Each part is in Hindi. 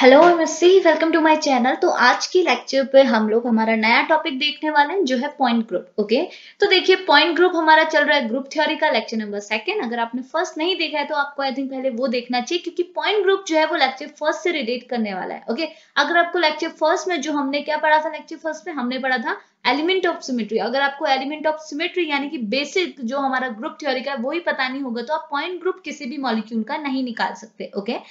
Hello MSc welcome to my channel तो आज की लेक्चर पे हम लोग हमारा नया टॉपिक देखने वाले हैं जो है पॉइंट ग्रुप ओके तो देखिए पॉइंट ग्रुप हमारा चल रहा है ग्रुप थ्योरी का लेक्चर नंबर सेकंड अगर आपने फर्स्ट नहीं देखा है तो आपको आई थिंक पहले वो देखना चाहिए क्योंकि पॉइंट ग्रुप जो है वो लेक्चर फर्स्ट से रिलेट करने वाला है ओके अगर आपको लेक्चर फर्स्ट में जो हमने क्या पढ़ा था लेक्चर फर्स्ट में हमने पढ़ा था एलिमेंट ऑफ सिमेट्री अगर आपको एलिमेंट ऑफ सिमेट्री यानी कि बेसिक जो हमारा ग्रुप थ्योरी का है वो ही पता नहीं होगा तो आप पॉइंट ग्रुप किसी भी मॉलिक्यूल का नहीं निकाल सकते ओके okay?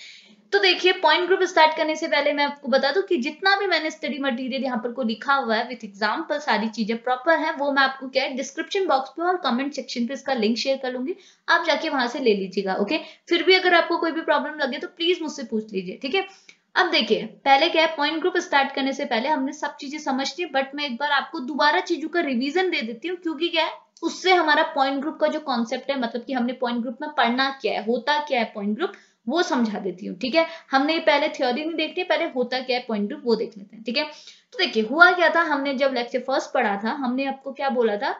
तो देखिए पॉइंट ग्रुप स्टार्ट करने से पहले मैं आपको बता दूं कि जितना भी मैंने स्टडी मटेरियल यहाँ पर को लिखा हुआ है विथ एग्जाम्पल सारी चीजें प्रॉपर है वो मैं आपको क्या है डिस्क्रिप्शन बॉक्स पे और कमेंट सेक्शन पे इसका लिंक शेयर कर लूंगी आप जाके वहां से ले लीजिएगा ओके फिर भी अगर आपको कोई भी प्रॉब्लम लगे तो प्लीज मुझसे पूछ लीजिए ठीक है अब देखिए पहले क्या है पॉइंट ग्रुप स्टार्ट करने से पहले हमने सब चीजें समझ ली बट मैं एक बार आपको दोबारा चीजों का रिविजन दे देती हूँ क्योंकि क्या है उससे हमारा पॉइंट ग्रुप का जो कॉन्सेप्ट है मतलब कि हमने पॉइंट ग्रुप में पढ़ना क्या है होता क्या है पॉइंट ग्रुप वो समझा देती हूँ ठीक है हमने पहले थ्योरी नहीं देखते पहले होता क्या है पॉइंट टू वो देख लेते हैं ठीक है तो देखिए हुआ क्या था हमने जब लेक्चर फर्स्ट पढ़ा था हमने आपको क्या बोला था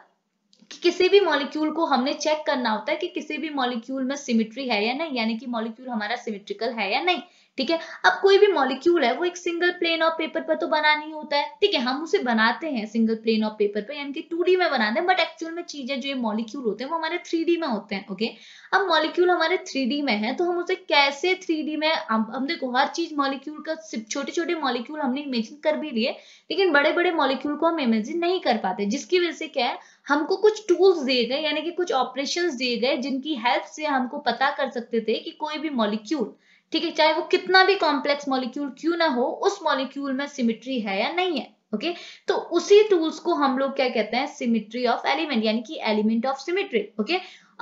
कि किसी भी मॉलिक्यूल को हमने चेक करना होता है कि किसी भी मॉलिक्यूल में सिमिट्री है या नहीं यानी कि मॉलिक्यूल हमारा सिमिट्रिकल है या नहीं ठीक है अब कोई भी मॉलिक्यूल है वो एक सिंगल प्लेन ऑफ पेपर पर तो बना नहीं होता है ठीक है हम उसे बनाते हैं सिंगल प्लेन ऑफ पेपर पर यानी कि टू में बनाते हैं बट एक्चुअल में चीजें जो ये मॉलिक्यूल होते हैं वो हमारे थ्री में होते हैं ओके अब मॉलिक्यूल हमारे थ्री में है तो हम उसे कैसे थ्री में हम देखो हर चीज मॉलिक्यूल का छोटे छोटे मॉलिक्यूल हमने इमेजिन कर भी लिए लेकिन बड़े बड़े मॉलिक्यूल को हम इमेजिन नहीं कर पाते जिसकी वजह से क्या है हमको कुछ टूल्स दिए गए यानी कि कुछ ऑपरेशंस दिए गए जिनकी हेल्प से हमको पता कर सकते थे कि कोई भी मॉलिक्यूल ठीक है चाहे वो कितना भी कॉम्प्लेक्स मॉलिक्यूल क्यों ना हो उस मॉलिक्यूल में सिमिट्री है या नहीं है ओके तो उसी टूल्स को हम लोग क्या कहते हैं सिमिट्री ऑफ एलिमेंट यानी कि एलिमेंट ऑफ सिमिट्री ओके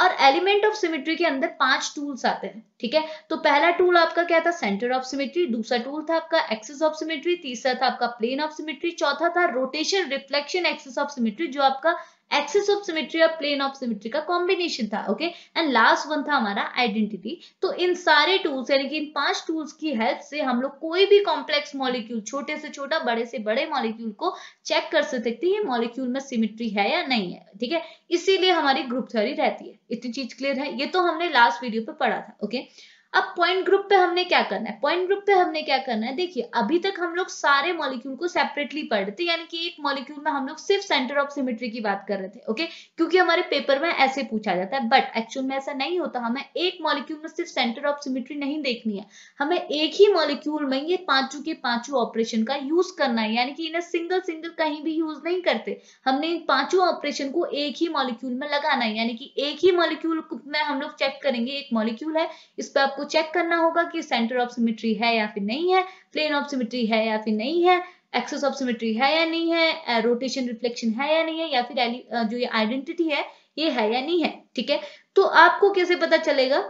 और एलिमेंट ऑफ सिमिट्री के अंदर पांच टूल्स आते हैं ठीक है तो पहला टूल आपका क्या था सेंटर ऑफ सिमिट्री दूसरा टूल था आपका एक्सेस ऑफ सिमिट्री तीसरा था आपका प्लेन ऑफ सिमिट्री चौथा था rotation reflection axis of symmetry जो आपका एक्सेस ऑफ सिमेट्री और प्लेन ऑफ सिमेट्री का कॉम्बिनेशन था ओके एंड लास्ट वन था हमारा आइडेंटिटी तो इन सारे टूल्स यानी कि इन पांच टूल्स की हेल्प से हम लोग कोई भी कॉम्प्लेक्स मॉलिक्यूल छोटे से छोटा बड़े से बड़े मॉलिक्यूल को चेक कर सकते ये मॉलिक्यूल में सिमिट्री है या नहीं है ठीक है इसीलिए हमारी ग्रुप थ्योरी रहती है इतनी चीज क्लियर है ये तो हमने लास्ट वीडियो पे पढ़ा था ओके okay? अब पॉइंट ग्रुप पे हमने क्या करना है पॉइंट ग्रुप पे हमने क्या करना है देखिए अभी तक हम लोग सारे मॉलिक्यूल को सेपरेटली पढ़ रहे थे यानी कि एक मॉलिक्यूल में हम लोग सिर्फ सेंटर ऑफ सिमेट्री की बात कर रहे थे ओके क्योंकि हमारे पेपर में ऐसे पूछा जाता है बट एक्चुअल में ऐसा नहीं होता हमें एक मॉलिक्यूल में सिर्फ सेंटर ऑफ सिमेट्री नहीं देखनी है हमें एक ही मॉलिक्यूल में ये पांचों के पांचों ऑपरेशन का यूज करना है यानी कि इन्हें सिंगल सिंगल कहीं भी यूज नहीं करते हमने इन पांचों ऑपरेशन को एक ही मॉलिक्यूल में लगाना है यानी कि एक ही मॉलिक्यूल में हम लोग चेक करेंगे एक मॉलिक्यूल है इस पर आपको चेक करना होगा कि सेंटर ऑफ सिमेट्री है या फिर नहीं है प्लेन ऑफ सिमेट्री है या फिर नहीं है एक्सेस ऑफ सिमेट्री है या नहीं है रोटेशन रिफ्लेक्शन है या नहीं है या फिर जो ये आइडेंटिटी है ये है या नहीं है ठीक है तो आपको कैसे पता चलेगा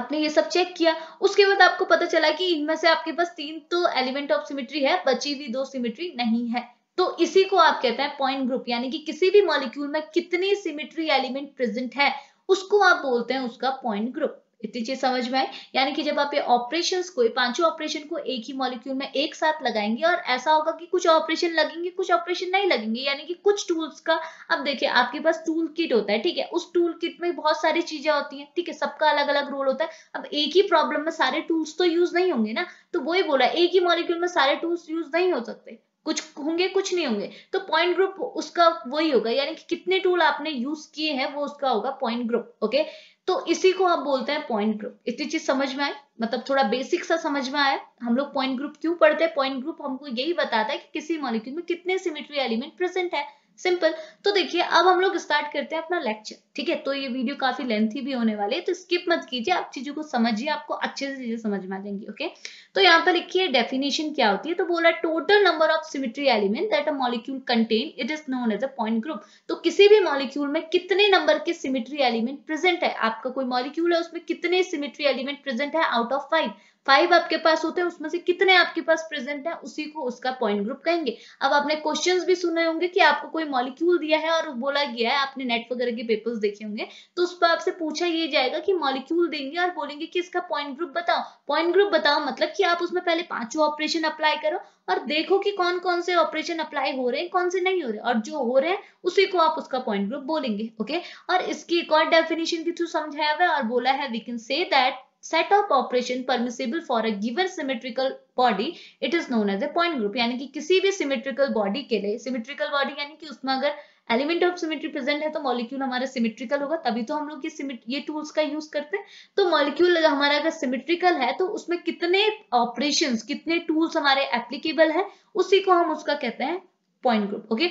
आपने ये सब चेक किया उसके बाद आपको पता चला कि इनमें से आपके पास तीन तो एलिमेंट ऑफ सिमेट्री है बची हुई दो सिमेट्री नहीं है तो इसी को आप कहते हैं पॉइंट ग्रुप यानी कि किसी भी मॉलिक्यूल में कितनी सिमेट्री एलिमेंट प्रेजेंट है उसको आप बोलते हैं उसका पॉइंट ग्रुप इतनी चीज समझ में आई यानी कि जब आप ये ऑपरेशंस को पांचों ऑपरेशन को एक ही मॉलिक्यूल में एक साथ लगाएंगे और ऐसा होगा कि कुछ ऑपरेशन लगेंगे कुछ ऑपरेशन नहीं लगेंगे यानी कि कुछ टूल्स का अब देखिए आपके पास टूल किट होता है ठीक है उस टूल किट में बहुत सारी चीजें होती हैं ठीक है सबका अलग अलग रोल होता है अब एक ही प्रॉब्लम में सारे टूल्स तो यूज नहीं होंगे ना तो वही बोला एक ही मॉलिक्यूल में सारे टूल्स यूज नहीं हो सकते कुछ होंगे कुछ नहीं होंगे तो पॉइंट ग्रुप उसका वही होगा यानी कि कितने टूल आपने यूज किए हैं वो उसका होगा पॉइंट ग्रुप ओके तो इसी को आप बोलते हैं पॉइंट ग्रुप इतनी चीज समझ में आए मतलब थोड़ा बेसिक सा समझ में आया हम लोग पॉइंट ग्रुप क्यों पढ़ते हैं पॉइंट ग्रुप हमको यही बताता है कि किसी मॉलिक्यूल में कितने सिमेट्री एलिमेंट प्रेजेंट है सिंपल तो देखिए अब हम लोग स्टार्ट करते हैं अपना लेक्चर ठीक है तो ये वीडियो काफी लेंथी भी होने वाली है तो स्किप मत कीजिए आप चीजों को समझिए आपको अच्छे से चीजें समझ में आ जाएंगी ओके तो यहाँ पर लिखिए डेफिनेशन क्या होती है तो बोला total number of symmetry element that a molecule contain it is known as a point group तो किसी भी मॉलिक्यूल में कितने नंबर के सिमिट्री एलिमेंट प्रेजेंट है आपका कोई मॉलिक्यूल है उसमें कितने सिमिट्री एलिमेंट प्रेजेंट है आउट ऑफ फाइव फाइव आपके पास होते हैं उसमें से कितने आपके पास प्रेजेंट है उसी को उसका पॉइंट ग्रुप कहेंगे अब आपने क्वेश्चन भी सुने होंगे कि आपको कोई मॉलिक्यूल दिया है और बोला गया है आपने नेट वगैरह के पेपर्स देखे होंगे तो उस पर आपसे पूछा ये जाएगा कि मॉलिक्यूल देंगे और बोलेंगे कि इसका पॉइंट ग्रुप बताओ पॉइंट ग्रुप बताओ मतलब कि आप उसमें पहले पांचों ऑपरेशन अप्लाई करो और देखो कि कौन कौन से ऑपरेशन अप्लाई हो रहे हैं कौन से नहीं हो रहे और जो हो रहे हैं उसी को आप उसका पॉइंट ग्रुप बोलेंगे ओके और इसकी एक और डेफिनेशन के थ्रू समझाया हुआ है और बोला है we can say that set of operation permissible for a given symmetrical body it is known as a point group यानी कि किसी भी सिमेट्रिकल बॉडी के लिए सिमेट्रिकल बॉडी यानी कि उसमें अगर एलिमेंट ऑफ सिमेट्री प्रेजेंट है तो मॉलिक्यूल हमारा सिमेट्रिकल होगा तभी तो हम लोग ये ये टूल्स का यूज करते हैं तो मॉलिक्यूल हमारा अगर सिमेट्रिकल है तो उसमें कितने ऑपरेशंस कितने टूल्स हमारे एप्लीकेबल है उसी को हम उसका कहते हैं पॉइंट ग्रुप ओके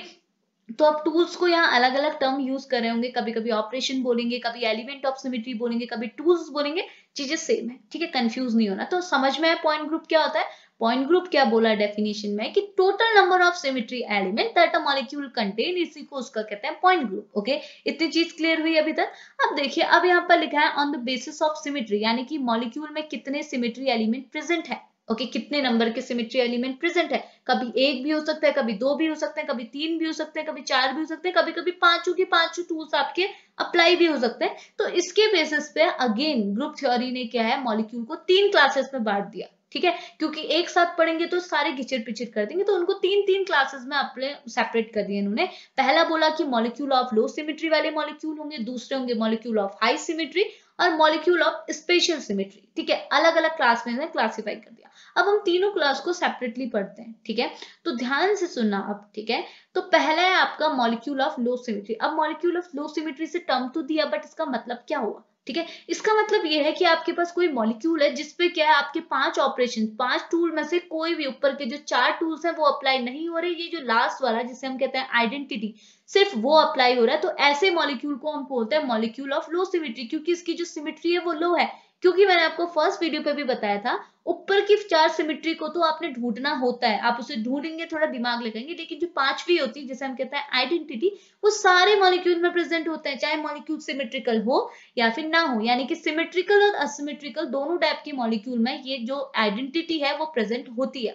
तो आप टूल्स को यहाँ अलग अलग टर्म यूज कर रहे होंगे कभी कभी ऑपरेशन बोलेंगे कभी एलिमेंट ऑफ सिमिट्री बोलेंगे कभी टूल्स बोलेंगे चीजें सेम है ठीक है कंफ्यूज नहीं होना तो समझ में आया पॉइंट ग्रुप क्या होता है पॉइंट ग्रुप क्या बोला डेफिनेशन में कि total number of symmetry element that a molecule contain इसी को उसका कहते हैं पॉइंट ग्रुप ओके इतनी चीज क्लियर हुई अभी तक अब देखिए अब यहाँ पर लिखा है on the basis of symmetry यानी कि मॉलिक्यूल में कितने सिमिट्री एलिमेंट प्रेजेंट है ओके okay, कितने नंबर के सिमिट्री एलिमेंट प्रेजेंट है कभी एक भी हो सकता है कभी दो भी हो सकते हैं कभी तीन भी हो सकते हैं कभी चार भी हो सकते हैं कभी कभी पांचों के पांचों टूल्स आपके अप्लाई भी हो सकते हैं तो इसके बेसिस पे अगेन ग्रुप थ्योरी ने क्या है मॉलिक्यूल को तीन क्लासेस में बांट दिया ठीक है क्योंकि एक साथ पढ़ेंगे तो सारे घिचिर पिचिर कर देंगे तो उनको तीन तीन क्लासेस में अपने सेपरेट कर दिए इन्होंने पहला बोला कि मॉलिक्यूल ऑफ लो सिमिट्री वाले मॉलिक्यूल होंगे दूसरे होंगे मॉलिक्यूल ऑफ हाई सिमिट्री और मॉलिक्यूल ऑफ स्पेशल सिमिट्री ठीक है अलग अलग क्लास में क्लासीफाई कर दिया अब हम तीनों क्लास को सेपरेटली पढ़ते हैं ठीक है तो ध्यान से सुनना अब ठीक है तो पहला है आपका मॉलिक्यूल ऑफ लो सिमेट्री अब मॉलिक्यूल ऑफ लो सिमेट्री से टर्म तो दिया बट इसका मतलब क्या हुआ ठीक है इसका मतलब यह है कि आपके पास कोई मॉलिक्यूल है जिसपे क्या है आपके पांच ऑपरेशन पांच टूल में से कोई भी ऊपर के जो चार टूल्स हैं वो अप्लाई नहीं हो रहे ये जो लास्ट वाला जिसे हम कहते हैं आइडेंटिटी सिर्फ वो अप्लाई हो रहा है तो ऐसे मॉलिक्यूल को हम बोलते हैं मॉलिक्यूल ऑफ लो सिमिट्री क्योंकि इसकी जो सिमिट्री है वो लो है क्योंकि मैंने आपको फर्स्ट वीडियो पे भी बताया था ऊपर की चार सिमिट्री को तो आपने ढूंढना होता है आप उसे ढूंढेंगे थोड़ा दिमाग लगाएंगे लेकिन जो पांचवी होती है जैसे हम कहते हैं आइडेंटिटी वो सारे मॉलिक्यूल में प्रेजेंट होते हैं चाहे मॉलिक्यूल सिमेट्रिकल हो या फिर ना हो यानी कि सिमेट्रिकल और असिमेट्रिकल दोनों टाइप के मॉलिक्यूल में ये जो आइडेंटिटी है वो प्रेजेंट होती है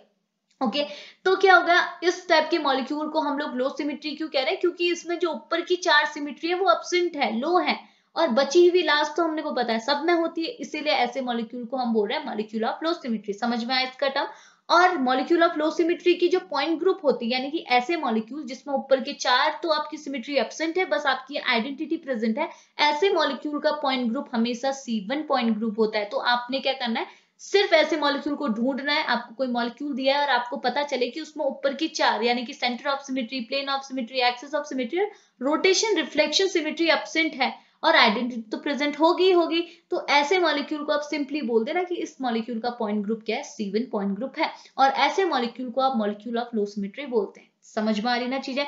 ओके okay, तो क्या होगा इस टाइप के मॉलिक्यूल को हम लोग लो सिमिट्री क्यों कह रहे हैं क्योंकि इसमें जो ऊपर की चार सिमिट्री है वो अपसेंट है लो है और बची हुई लास्ट तो हमने को पता है सब में होती है इसीलिए ऐसे मॉलिक्यूल को हम बोल रहे हैं मॉलिक्यूल ऑफ फ्लो सिमिट्री समझ में आया इसका टर्म और मॉलिक्यूल ऑफ फ्लो सिमिट्री की जो पॉइंट ग्रुप होती है यानी कि ऐसे मॉलिक्यूल जिसमें ऊपर के चार तो आपकी सिमिट्री एबसेंट है बस आपकी आइडेंटिटी प्रेजेंट है ऐसे मॉलिक्यूल का पॉइंट ग्रुप हमेशा सी वन पॉइंट ग्रुप होता है तो आपने क्या करना है सिर्फ ऐसे मॉलिक्यूल को ढूंढना है आपको कोई मॉलिक्यूल दिया है और आपको पता चले कि उसमें ऊपर की चार यानी कि centre of symmetry plane of symmetry axis of symmetry rotation reflection symmetry absent है और आइडेंटिटी तो प्रेजेंट होगी होगी तो ऐसे मॉलिक्यूल को आप सिंपली बोल देना कि इस मॉलिक्यूल का पॉइंट ग्रुप क्या है सीवन पॉइंट ग्रुप है और ऐसे मॉलिक्यूल को आप मॉलिक्यूल ऑफ लोसमेट्री बोलते हैं समझ में आ रही ना चीजें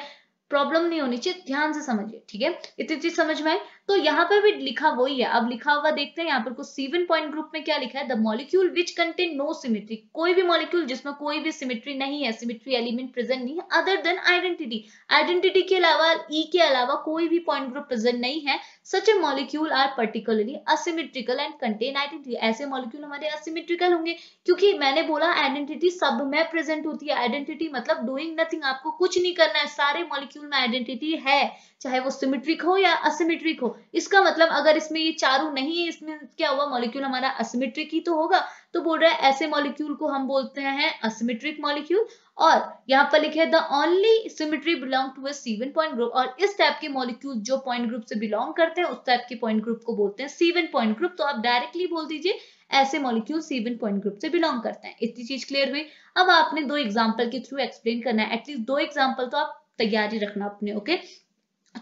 प्रॉब्लम नहीं होनी चाहिए ध्यान से समझिए ठीक है इतनी चीज समझ में आई तो यहाँ पर भी लिखा वही है अब लिखा हुआ देखते हैं यहाँ पर कुछ सीवन पॉइंट ग्रुप में क्या लिखा है the molecule which contain no symmetry कोई भी मॉलिक्यूल जिसमें कोई भी सिमेट्री नहीं है सिमेट्री एलिमेंट प्रेजेंट नहीं है अदर देन आइडेंटिटी आइडेंटिटी के अलावा ई e के अलावा कोई भी पॉइंट ग्रुप प्रेजेंट नहीं है such a molecule are particularly asymmetrical and contain identity ऐसे मॉलिक्यूल हमारे असिमेट्रिकल होंगे क्योंकि मैंने बोला आइडेंटिटी सब में प्रेजेंट होती है आइडेंटिटी मतलब डूइंग नथिंग आपको कुछ नहीं करना है सारे मॉलिक्यूल में आइडेंटिटी है चाहे वो सिमेट्रिक हो या असिमेट्रिक हो इसका मतलब अगर इसमें ये चारू नहीं है इसमें क्या हुआ मॉलिक्यूल हमारा असिमेट्रिक ही तो होगा तो बोल रहा है ऐसे मॉलिक्यूल को हम बोलते हैं असिमेट्रिक मॉलिक्यूल और यहाँ पर लिखे the only symmetry belong to C one point group और इस टाइप के मॉलिक्यूल जो पॉइंट ग्रुप से बिलोंग करते हैं उस टाइप के पॉइंट ग्रुप को बोलते हैं सीवन पॉइंट ग्रुप तो आप डायरेक्टली बोल दीजिए ऐसे मॉलिक्यूल सीवन पॉइंट ग्रुप से बिलोंग करते हैं इतनी चीज क्लियर हुई अब आपने दो एग्जाम्पल के थ्रू एक्सप्लेन करना है एटलीस्ट दो एग्जाम्पल तो आप तैयारी रखना अपने ओके okay?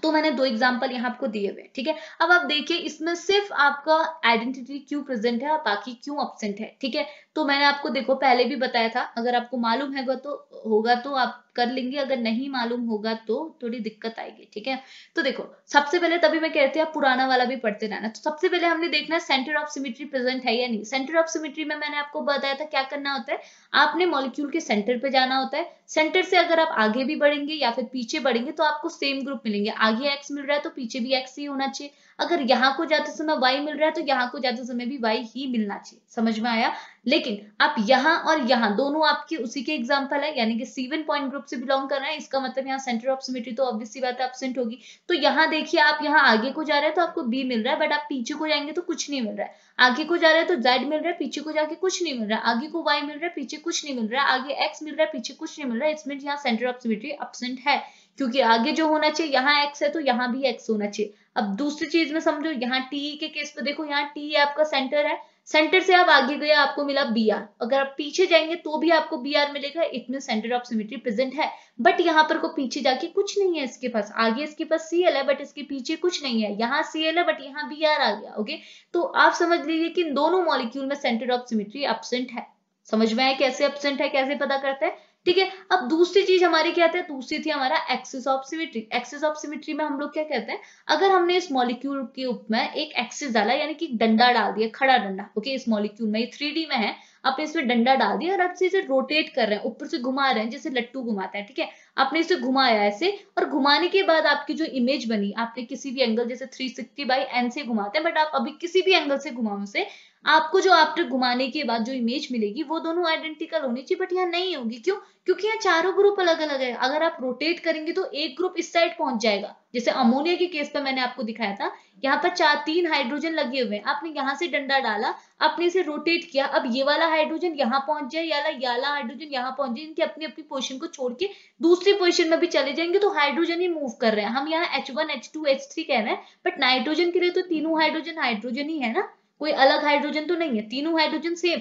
तो मैंने दो एग्जाम्पल यहाँ आपको दिए हुए ठीक है अब आप देखिए इसमें सिर्फ आपका आइडेंटिटी क्यों प्रेजेंट है और बाकी क्यों अपसेंट है ठीक है तो मैंने आपको देखो पहले भी बताया था अगर आपको मालूम है तो होगा तो आप कर लेंगे अगर नहीं मालूम होगा तो थोड़ी दिक्कत आएगी ठीक है तो देखो सबसे पहले तभी मैं कहती हूँ पुराना वाला भी पढ़ते रहना तो सबसे पहले हमने देखना है सेंटर ऑफ सिमिट्री प्रेजेंट है या नहीं सेंटर ऑफ सिमिट्री में मैंने आपको बताया था क्या करना होता है आपने मॉलिक्यूल के सेंटर पे जाना होता है सेंटर से अगर आप आगे भी बढ़ेंगे या फिर पीछे बढ़ेंगे तो आपको सेम ग्रुप मिलेंगे आगे एक्स मिल रहा है तो पीछे भी एक्स ही होना चाहिए अगर यहाँ को जाते समय वाई मिल रहा है तो यहाँ को जाते समय भी वाई ही मिलना चाहिए समझ में आया लेकिन आप यहाँ और यहाँ दोनों आपके उसी के एग्जाम्पल है यानी कि सीवन पॉइंट ग्रुप से बिलोंग कर रहे हैं इसका मतलब यहाँ सेंटर ऑफ सिमेट्री तो ऑब्वियसली बात है एबसेंट होगी तो यहाँ देखिए आप यहाँ आगे को जा रहे हैं तो आपको बी मिल रहा है बट आप पीछे को जाएंगे तो कुछ नहीं मिल रहा है आगे को जा रहे हैं तो जेड मिल रहा है पीछे को जाके कुछ नहीं मिल रहा है आगे को वाई मिल रहा है पीछे कुछ नहीं मिल रहा है आगे एक्स मिल रहा है पीछे कुछ नहीं मिल रहा है इसमें यहाँ सेंटर ऑफ सिमेट्री एबसेंट है क्योंकि आगे जो होना चाहिए यहाँ एक्स है तो यहाँ भी एक्स होना चाहिए अब दूसरी चीज में समझो यहाँ टी के केस पे देखो यहाँ टी आपका सेंटर है सेंटर से आप आगे गए आपको मिला बी आर अगर आप पीछे जाएंगे तो भी आपको बी आर मिलेगा इतने सेंटर ऑफ सिमेट्री प्रेजेंट है बट यहाँ पर को पीछे जाके कुछ नहीं है इसके पास आगे इसके पास सी एल है बट इसके पीछे कुछ नहीं है यहाँ सी एल है बट यहाँ बी आर आ गया ओके तो आप समझ लीजिए कि दोनों मॉलिक्यूल में सेंटर ऑफ सिमेट्री एबसेंट है समझ में आए कैसे एबसेंट है कैसे पता करते हैं ठीक है अब दूसरी चीज हमारी क्या है दूसरी थी हमारा axis of symmetry axis of symmetry में हम लोग क्या कहते हैं अगर हमने इस मॉलिक्यूल के रूप में एक एक्सिस डाला यानी कि डंडा डाल दिया खड़ा डंडा ओके इस मॉलिक्यूल में थ्री में है आपने इसमें डंडा डाल दिया और आप इसे रोटेट कर रहे हैं ऊपर से घुमा रहे हैं जैसे लट्टू घुमाते हैं ठीक है आपने इसे घुमाया ऐसे और घुमाने के बाद आपकी जो इमेज बनी आपने किसी भी एंगल जैसे 360 सिक्सटी बाई एन से घुमाते हैं बट आप अभी किसी भी एंगल से घुमाओ से आपको जो आफ्टर घुमाने के बाद जो इमेज मिलेगी वो दोनों आइडेंटिकल होनी चाहिए बट यहाँ नहीं होगी क्यों क्योंकि यहाँ चारों ग्रुप अलग अलग है अगर आप रोटेट करेंगे तो एक ग्रुप इस साइड पहुंच जाएगा जैसे अमोनिया के केस पर मैंने आपको दिखाया था यहाँ पर चार तीन हाइड्रोजन लगे हुए हैं आपने यहाँ से डंडा डाला आपने इसे रोटेट किया अब ये वाला हाइड्रोजन यहाँ पहुंच जाए याला याला हाइड्रोजन यहाँ पहुंच जाए इनकी अपनी अपनी पोजिशन को छोड़ के दूसरी पोजिशन में भी चले जाएंगे तो हाइड्रोजन ही मूव कर रहे हैं हम यहाँ H one H two H three कह रहे हैं बट नाइट्रोजन के लिए तो तीनों हाइड्रोजन हाइड्रोजन ही है ना कोई अलग हाइड्रोजन तो नहीं है तीनों हाइड्रोजन सेम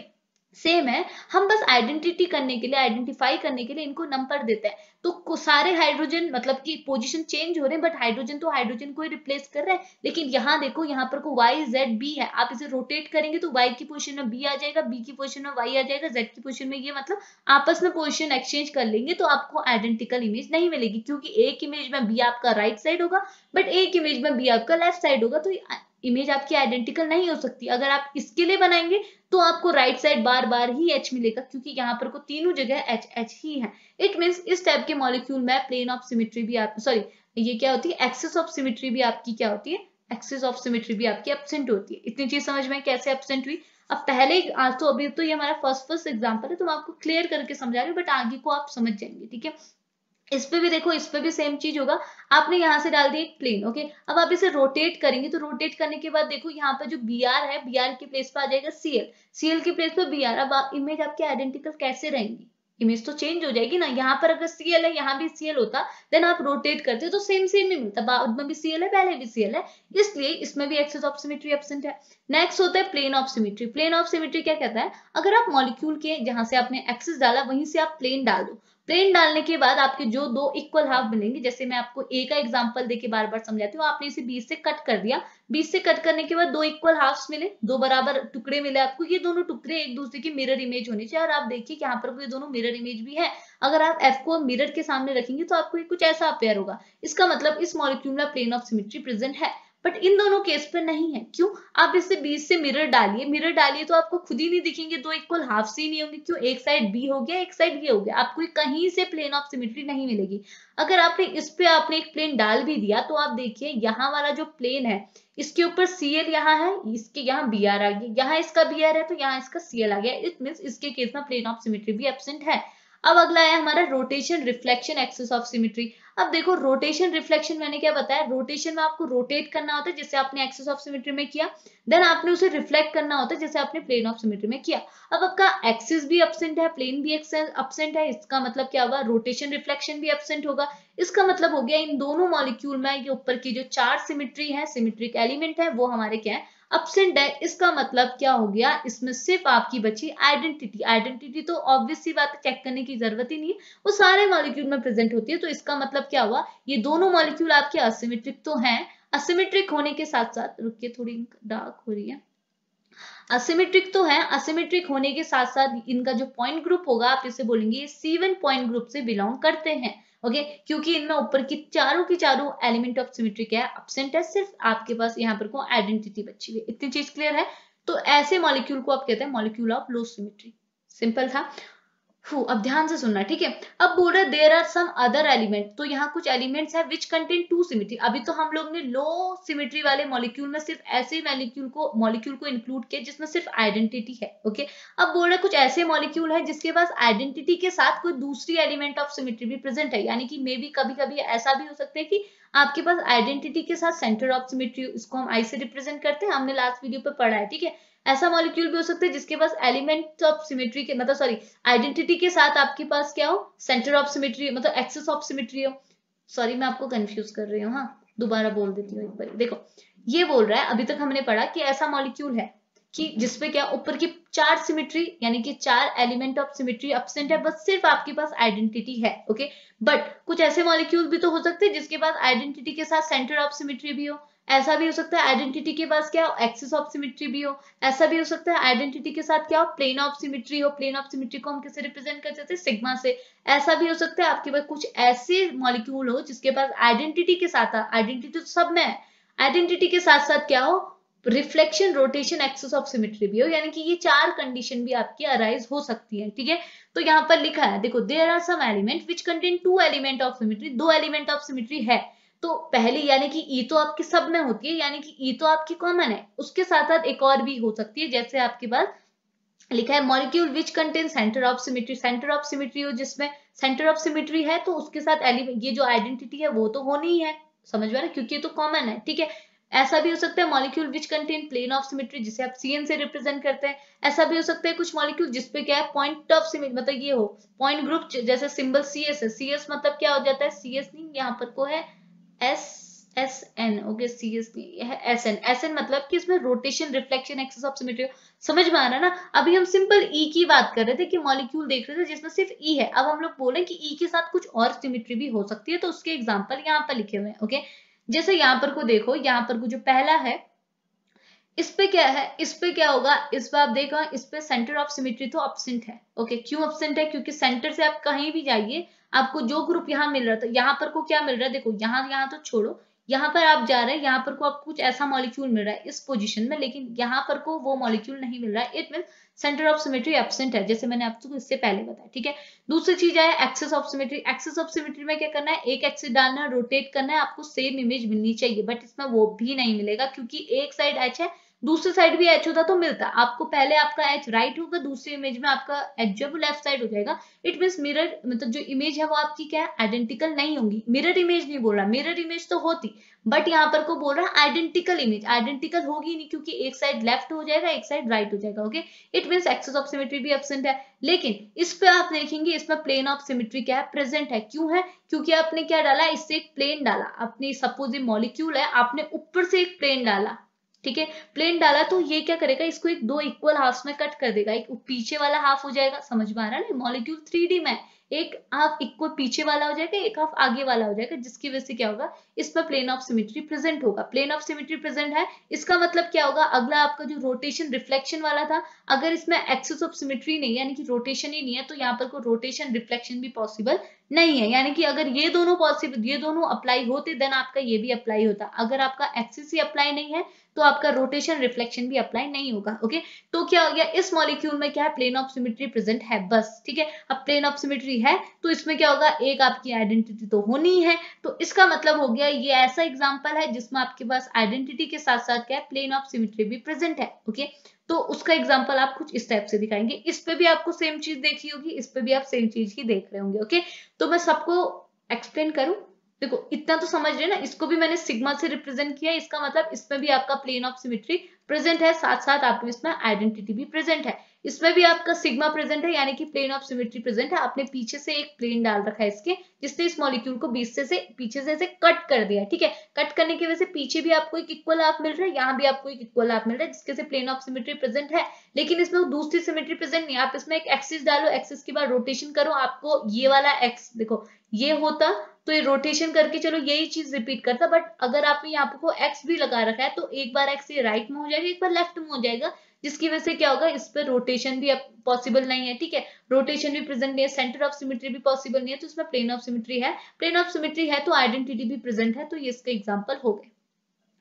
सेम है हम बस आइडेंटिटी करने के लिए आइडेंटिफाई करने के लिए इनको नंबर देते हैं तो सारे हाइड्रोजन मतलब कि पोजीशन चेंज हो रहे हैं बट हाइड्रोजन तो हाइड्रोजन को ही रिप्लेस कर रहे हैं लेकिन यहाँ देखो यहाँ पर को वाई जेड बी है आप इसे रोटेट करेंगे तो वाई की पोजीशन में बी आ जाएगा बी की पोजीशन में वाई आ जाएगा जेड की पोजिशन में ये मतलब आपस में पोजिशन एक्सचेंज कर लेंगे तो आपको आइडेंटिकल इमेज नहीं मिलेगी क्योंकि एक इमेज में बी आपका राइट साइड होगा बट एक इमेज में बी आपका लेफ्ट साइड होगा तो इमेज आपकी आइडेंटिकल नहीं हो सकती अगर आप इसके लिए बनाएंगे तो आपको राइट साइड बार बार ही एच मिलेगा क्योंकि यहाँ पर को तीनों जगह एच एच ही है इट मीन्स इस टाइप के मॉलिक्यूल में प्लेन ऑफ सिमिट्री भी आप सॉरी ये क्या होती है एक्सेस ऑफ सिमिट्री भी आपकी क्या होती है एक्सेस ऑफ सिमिट्री भी आपकी एबसेंट होती है इतनी चीज समझ में कैसे एबसेंट हुई अब पहले आज तो अभी तो ये हमारा फर्स्ट फर्स्ट एग्जाम्पल है तो मैं आपको क्लियर करके समझा रही हूँ बट आगे को आप समझ जाएंगे ठीक है इस पे भी देखो इस पे भी सेम चीज होगा आपने यहाँ से डाल दी एक प्लेन ओके अब आप इसे रोटेट करेंगे तो रोटेट करने के बाद देखो यहाँ पे जो बी आर है बी आर की प्लेस पे आ जाएगा सीएल सीएल की प्लेस पे बी आर अब आप, इमेज आपकी आइडेंटिकल कैसे रहेंगी इमेज तो चेंज हो जाएगी ना यहाँ पर अगर सीएल है यहाँ भी सीएल होता देन आप रोटेट करते तो सेम सेम ही मिलता बाद में भी सीएल है पहले भी सीएल है इसलिए इसमें भी एक्सेस ऑफ सिमेट्री एबसेंट है नेक्स्ट होता है plane of symmetry plane of symmetry क्या कहता है अगर आप मॉलिक्यूल के जहां से आपने एक्सेस डाला वहीं से आप प्लेन डाल दो प्लेन डालने के बाद आपके जो दो इक्वल हाफ मिलेंगे जैसे मैं आपको ए का एग्जाम्पल देके बार बार समझाती हूँ आपने इसे बीस से कट कर दिया बीस से कट करने के बाद दो इक्वल हाफ मिले दो बराबर टुकड़े मिले आपको ये दोनों टुकड़े एक दूसरे की मिरर इमेज होनी चाहिए और आप देखिए यहाँ पर ये दोनों मिरर इमेज भी है अगर आप एफ को मिरर के सामने रखेंगे तो आपको ये कुछ ऐसा अपेयर होगा इसका मतलब इस मॉलिक्यूल में प्लेन ऑफ सिमिट्री प्रेजेंट है बट इन दोनों केस पे नहीं है क्यों आप इससे बीच से मिरर डालिए मिरर डालिए तो आपको खुद ही नहीं दिखेंगे दो इक्वल हाफ सी नहीं होंगे क्यों एक साइड बी हो गया एक साइड ये हो गया आपको कहीं से प्लेन ऑफ सिमिट्री नहीं मिलेगी अगर आपने इस पे आपने एक प्लेन डाल भी दिया तो आप देखिए यहाँ वाला जो प्लेन है इसके ऊपर सी एल यहाँ है इसके यहाँ बी आर आ गया यहाँ इसका बी आर है तो यहाँ इसका सी आ गया इट मीन इसके केस में प्लेन ऑफ सिमिट्री भी एबसेंट है अब अगला है हमारा rotation reflection axis of symmetry अब देखो रोटेशन रिफ्लेक्शन मैंने क्या बताया रोटेशन में आपको रोटेट करना होता है जैसे आपने एक्सिस ऑफ सिमिट्री में किया देन आपने उसे रिफ्लेक्ट करना होता है जैसे आपने प्लेन ऑफ सिमिट्री में किया अब आपका एक्सिस भी अपसेंट है प्लेन भी अपसेंट है इसका मतलब क्या हुआ रोटेशन रिफ्लेक्शन भी अपसेंट होगा इसका मतलब हो गया इन दोनों मॉलिक्यूल में ये ऊपर की जो चार सिमिट्री है सिमिट्रिक एलिमेंट है वो हमारे क्या है एबसेंट है इसका मतलब क्या हो गया इसमें सिर्फ आपकी बची आइडेंटिटी आइडेंटिटी तो ऑब्वियस सी बात चेक करने की जरूरत ही नहीं है वो सारे मॉलिक्यूल में प्रेजेंट होती है तो इसका मतलब क्या हुआ ये दोनों मॉलिक्यूल आपके असिमेट्रिक तो हैं असिमेट्रिक होने के साथ साथ रुकिए थोड़ी डार्क हो रही है असिमेट्रिक तो है असिमेट्रिक होने के साथ साथ इनका जो पॉइंट ग्रुप होगा आप इसे बोलेंगे सी वन पॉइंट ग्रुप से बिलोंग करते हैं ओके क्योंकि इनमें ऊपर की चारों की चारों एलिमेंट ऑफ सिमिट्री क्या है अपसेंट है सिर्फ आपके पास यहाँ पर को आइडेंटिटी बची हुई इतनी चीज क्लियर है तो ऐसे मॉलिक्यूल को आप कहते हैं molecule of low symmetry simple था हु अब ध्यान से सुनना ठीक है अब बोल रहे there are some other element तो यहाँ कुछ एलिमेंट्स है विच कंटेन टू सिमिट्री अभी तो हम लोग ने लो सिमिट्री वाले मॉलिक्यूल में सिर्फ ऐसे मॉलिक्यूल को मॉलिक्यूल को इंक्लूड किया जिसमें सिर्फ आइडेंटिटी है ओके अब बोल रहे कुछ ऐसे मॉलिक्यूल है जिसके पास आइडेंटिटी के साथ कोई दूसरी एलिमेंट ऑफ सिमिट्री भी प्रेजेंट है यानी कि मे बी कभी कभी ऐसा भी हो सकता है कि आपके पास आइडेंटिटी के साथ सेंटर ऑफ सिमिट्री उसको हम आई से रिप्रेजेंट करते हैं हमने लास्ट वीडियो पे पढ़ा है ठीक है ऐसा मॉलिक्यूल भी हो सकता है जिसके पास एलिमेंट ऑफ सिमेट्री के मतलब सॉरी आइडेंटिटी के साथ आपके पास क्या हो सेंटर ऑफ सिमेट्री मतलब एक्सेस ऑफ सिमेट्री हो सॉरी मैं आपको कंफ्यूज कर रही हूँ हाँ दोबारा बोल देती हूँ एक बार देखो ये बोल रहा है अभी तक हमने पढ़ा कि ऐसा मॉलिक्यूल है कि जिसपे क्या ऊपर की चार सिमिट्री यानी कि चार एलिमेंट ऑफ सिमिट्री अपसेंट है बस सिर्फ आपके पास आइडेंटिटी है ओके बट कुछ ऐसे मॉलिक्यूल भी तो हो सकते हैं जिसके पास आइडेंटिटी के साथ सेंटर ऑफ सिमिट्री भी हो ऐसा भी हो सकता है आइडेंटिटी के पास क्या हो एक्सिस ऑफ सिमिट्री भी हो ऐसा भी हो सकता है आइडेंटिटी के साथ क्या हो प्लेन ऑफ सिमिट्री हो प्लेन ऑफ सिमिट्री को हम कैसे रिप्रेजेंट कर सकते हैं सिग्मा से ऐसा भी हो सकता है आपके पास कुछ ऐसे मॉलिक्यूल हो जिसके पास आइडेंटिटी के साथ आइडेंटिटी तो सब में है आइडेंटिटी के साथ साथ क्या हो reflection rotation axis of symmetry भी हो यानी कि ये चार कंडीशन भी आपकी अराइज हो सकती है ठीक है तो यहाँ पर लिखा है देखो there are some element which contain two element of symmetry दो एलिमेंट ऑफ सिमिट्री है तो पहली यानी कि ई तो आपकी सब में होती है यानी कि ई तो आपकी कॉमन है उसके साथ साथ एक और भी हो सकती है जैसे आपके पास लिखा है molecule which contain centre of symmetry centre of symmetry हो जिसमें सेंटर ऑफ सिमिट्री है तो उसके साथ एलिमेंट ये जो आइडेंटिटी है वो तो होनी ही है समझ में ना क्योंकि ये तो कॉमन है ठीक है ऐसा भी हो सकता है molecule which contain plane of symmetry जिसे आप एन से रिप्रेजेंट करते हैं ऐसा भी हो सकता है कुछ मॉलिक्यूल जिसपे क्या है पॉइंट ऑफ सिमेट्री मतलब ये हो पॉइंट ग्रुप जैसे सिंबल सीएस है एस मतलब क्या हो जाता है सीएस नहीं यहाँ पर को है S S N okay C S S N S N मतलब कि इसमें rotation reflection axis of symmetry समझ में आ रहा है ना अभी हम सिंपल ई e की बात कर रहे थे कि मॉलिक्यूल देख रहे थे जिसमें सिर्फ ई e है अब हम लोग बोले कि ई e के साथ कुछ और सिमेट्री भी हो सकती है तो उसके एग्जाम्पल यहाँ पर लिखे हुए हैं ओके जैसे यहाँ पर को देखो यहाँ पर को जो पहला है इस पे क्या है इस पे क्या होगा इस पे आप देखो इस पे सेंटर ऑफ सिमेट्री तो अपसेंट है ओके क्यों अपसेंट है क्योंकि सेंटर से आप कहीं भी जाइए आपको जो ग्रुप यहाँ मिल रहा था तो यहाँ पर को क्या मिल रहा है देखो यहाँ यहाँ तो छोड़ो यहाँ पर आप जा रहे हैं यहाँ पर को आप कुछ ऐसा मॉलिक्यूल मिल रहा है इस पोजीशन में लेकिन यहाँ पर को वो मॉलिक्यूल नहीं मिल रहा है it mean centre of symmetry absent है जैसे मैंने आपको इससे पहले बताया ठीक है दूसरी चीज आया axis of symmetry axis of symmetry में क्या करना है एक एक्सिस डालना है रोटेट करना है आपको सेम इमेज मिलनी चाहिए बट इसमें वो भी नहीं मिलेगा क्योंकि एक साइड एच है दूसरी साइड भी एच होता तो मिलता आपको पहले आपका एच राइट होगा दूसरी इमेज में आपका एच जो है वो लेफ्ट साइड हो जाएगा इट मीन मिरर मतलब जो इमेज है वो आपकी क्या है आइडेंटिकल नहीं होगी मिरर इमेज नहीं बोल रहा मिरर इमेज तो होती बट यहाँ पर को बोल रहा है आइडेंटिकल इमेज आइडेंटिकल होगी नहीं क्योंकि एक साइड लेफ्ट हो जाएगा एक साइड राइट हो जाएगा okay it mean axis of symmetry भी एबसेंट है लेकिन इस पे आप देखेंगे इसमें प्लेन ऑफ सिमेट्री क्या है प्रेजेंट है क्यों है क्योंकि आपने क्या डाला इससे एक प्लेन डाला अपनी सपोज ये मॉलिक्यूल है आपने ऊपर से एक प्लेन डाला ठीक है प्लेन डाला तो ये क्या करेगा इसको एक दो इक्वल हाफ में कट कर देगा एक पीछे वाला हाफ हो जाएगा समझ में आ रहा है मॉलिक्यूल थ्री में एक हाफ इक्वल पीछे वाला हो जाएगा एक हाफ आगे वाला हो जाएगा जिसकी वजह से क्या होगा इस पर प्लेन ऑफ सिमिट्री प्रेजेंट होगा प्लेन ऑफ सिमिट्री प्रेजेंट है इसका मतलब क्या होगा अगला आपका जो रोटेशन रिफ्लेक्शन वाला था अगर इसमें एक्सेस ऑफ सिमिट्री नहीं यानी कि रोटेशन ही नहीं है तो यहाँ पर कोई रोटेशन रिफ्लेक्शन भी पॉसिबल नहीं है यानी कि अगर ये दोनों पॉसिबल ये दोनों अप्लाई होते देन आपका ये भी अप्लाई होता अगर आपका एक्सेस ही अप्लाई नहीं है तो आपका रोटेशन रिफ्लेक्शन भी अप्लाई नहीं होगा ओके तो क्या हो गया इस मॉलिक्यूल में क्या है प्लेन ऑफ सिमिट्री प्रेजेंट है बस ठीक है अब प्लेन ऑफ सिमिट्री है तो इसमें क्या होगा एक आपकी आइडेंटिटी तो होनी है तो इसका मतलब हो गया ये ऐसा एग्जाम्पल है जिसमें आपके पास आइडेंटिटी के साथ साथ क्या है प्लेन ऑफ सिमिट्री भी प्रेजेंट है ओके तो उसका एग्जाम्पल आप कुछ इस टाइप से दिखाएंगे इस पे भी आपको सेम चीज देखी होगी इस पे भी आप सेम चीज ही देख रहे होंगे ओके तो मैं सबको एक्सप्लेन करूं देखो इतना तो समझ रहे ना इसको भी मैंने सिग्मा से रिप्रेजेंट किया इसका मतलब इसमें भी आपका प्लेन ऑफ सिमिट्री प्रेजेंट है साथ साथ आपको इसमें आइडेंटिटी भी प्रेजेंट है इसमें भी आपका सिग्मा प्रेजेंट है यानी कि प्लेन ऑफ सिमेट्री प्रेजेंट है आपने पीछे से एक प्लेन डाल रखा है इसके जिसने इस मॉलिक्यूल को बीच से, से पीछे से ऐसे कट कर दिया ठीक है कट करने की वजह से पीछे भी आपको एक इक्वल आप मिल रहा है यहाँ भी आपको एक इक्वल आप मिल रहा है जिसके से प्लेन ऑफ सिमेट्री प्रेजेंट है लेकिन इसमें दूसरी सिमेट्री प्रेजेंट नहीं आप इसमें एक एक्सिस डालो एक्सिस के बाद रोटेशन करो आपको ये वाला एक्स देखो ये होता तो ये रोटेशन करके चलो यही चीज रिपीट करता बट अगर आपने यहाँ को एक्स भी लगा रखा है तो एक बार एक्स ये राइट में हो जाएगा एक बार लेफ्ट मूव हो जाएगा जिसकी वजह से क्या होगा इस पर रोटेशन भी पॉसिबल नहीं है ठीक है रोटेशन भी प्रेजेंट नहीं है सेंटर ऑफ सिमेट्री भी पॉसिबल नहीं है तो इसमें प्लेन ऑफ सिमेट्री है प्लेन ऑफ सिमेट्री है तो आइडेंटिटी भी प्रेजेंट है तो ये इसका एग्जाम्पल हो गए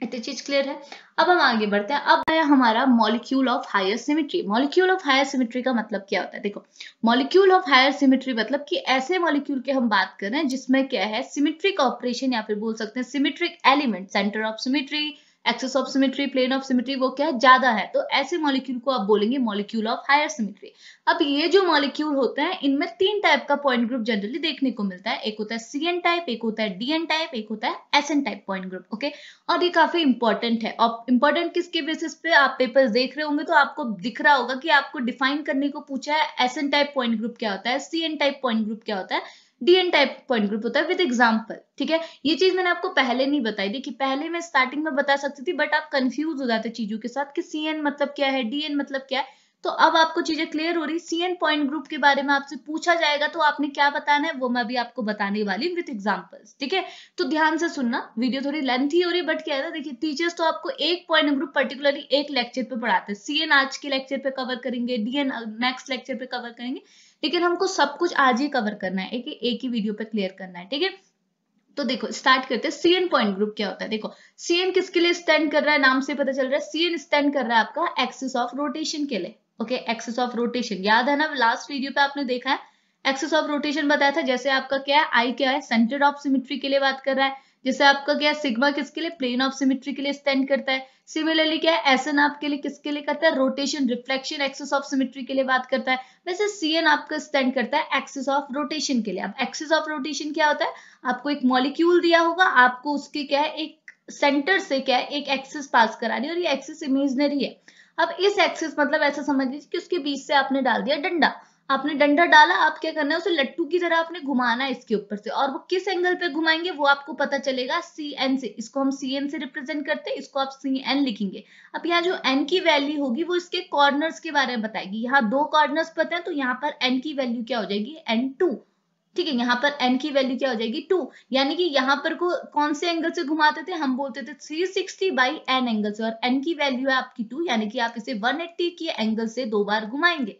इतनी चीज क्लियर है अब हम आगे बढ़ते हैं अब आया हमारा molecule of higher symmetry molecule of higher symmetry का मतलब क्या होता है देखो मॉलिक्यूल ऑफ हायर सिमेट्री मतलब कि ऐसे मॉलिक्यूल के हम बात कर रहे हैं जिसमें क्या है सिमेट्रिक ऑपरेशन या फिर बोल सकते हैं symmetric element centre of symmetry axis of symmetry plane of symmetry वो क्या है ज्यादा है तो ऐसे मॉलिक्यूल को आप बोलेंगे मॉलिक्यूल ऑफ हायर सिमिट्री अब ये जो मॉलिक्यूल होते हैं इनमें तीन टाइप का पॉइंट ग्रुप जनरली देखने को मिलता है एक होता है सी एन टाइप एक होता है डी एन टाइप एक होता है S N type point group okay और ये काफी इंपॉर्टेंट है और इंपॉर्टेंट किसके बेसिस पे आप पेपर देख रहे होंगे तो आपको दिख रहा होगा कि आपको डिफाइन करने को पूछा है S N type point group क्या होता है C N type point group क्या होता है डीएन टाइप पॉइंट ग्रुप होता है विद एग्जाम्पल ठीक है ये चीज मैंने आपको पहले नहीं बताई देखिए पहले मैं स्टार्टिंग में बता सकती थी बट आप कंफ्यूज हो जाते चीजों के साथ कि सीएन मतलब क्या है डीएन मतलब क्या है तो अब आपको चीजें क्लियर हो रही सीएन पॉइंट ग्रुप के बारे में आपसे पूछा जाएगा तो आपने क्या बताना है वो मैं अभी आपको बताने वाली विथ एग्जाम्पल्स ठीक है तो ध्यान से सुनना वीडियो थोड़ी लेंथ ही हो रही है बट क्या है देखिए टीचर्स तो आपको एक पॉइंट ग्रुप पर्टिकुलरली एक लेक्चर पे पढ़ाते हैं सीएन आज के लेक्चर पे कवर करेंगे डीएन नेक्स्ट लेक्चर पे कवर करेंगे लेकिन हमको सब कुछ आज ही कवर करना है एक, एक ही वीडियो पे क्लियर करना है ठीक है तो देखो स्टार्ट करते हैं सीएन पॉइंट ग्रुप क्या होता है देखो सीएन किसके लिए स्टैंड कर रहा है नाम से पता चल रहा है सीएन स्टैंड कर रहा है आपका एक्सिस ऑफ रोटेशन के लिए ओके एक्सिस ऑफ रोटेशन याद है ना लास्ट वीडियो पे आपने देखा है एक्सिस ऑफ रोटेशन बताया था जैसे आपका क्या है आई क्या है सेंटर ऑफ सिमिट्री के लिए बात कर रहा है जैसे आपका क्या है सिग्मा किसके लिए प्लेन ऑफ सिमिट्री के लिए स्टैंड करता है सिमिलरली क्या है एस आपके लिए किसके लिए करता है rotation reflection axis of symmetry के लिए बात करता है वैसे सी एन आपका स्टैंड करता है एक्सेस ऑफ रोटेशन के लिए अब एक्सेस ऑफ रोटेशन क्या होता है आपको एक मॉलिक्यूल दिया होगा आपको उसके क्या है एक सेंटर से क्या है एक एक्सेस पास करानी और ये एक्सेस इमेजनरी है अब इस एक्सेस मतलब ऐसा समझ लीजिए कि उसके बीच से आपने डाल दिया डंडा आपने डंडा डाला आप क्या करना है उसे लट्टू की तरह आपने घुमाना है इसके ऊपर से और वो किस एंगल पे घुमाएंगे वो आपको पता चलेगा सी एन से इसको हम सी एन से रिप्रेजेंट करते हैं इसको आप सी एन लिखेंगे अब यहाँ जो एन की वैल्यू होगी वो इसके कॉर्नर्स के बारे में बताएगी यहाँ दो कॉर्नर्स पता है तो यहाँ पर एन की वैल्यू क्या हो जाएगी एन टू ठीक है यहाँ पर एन की वैल्यू क्या हो जाएगी टू यानी कि यहाँ पर को कौन से एंगल से घुमाते थे हम बोलते थे three sixty by n angle से और एन की वैल्यू है आपकी टू यानी कि आप इसे वन एट्टी के एंगल से दो बार घुमाएंगे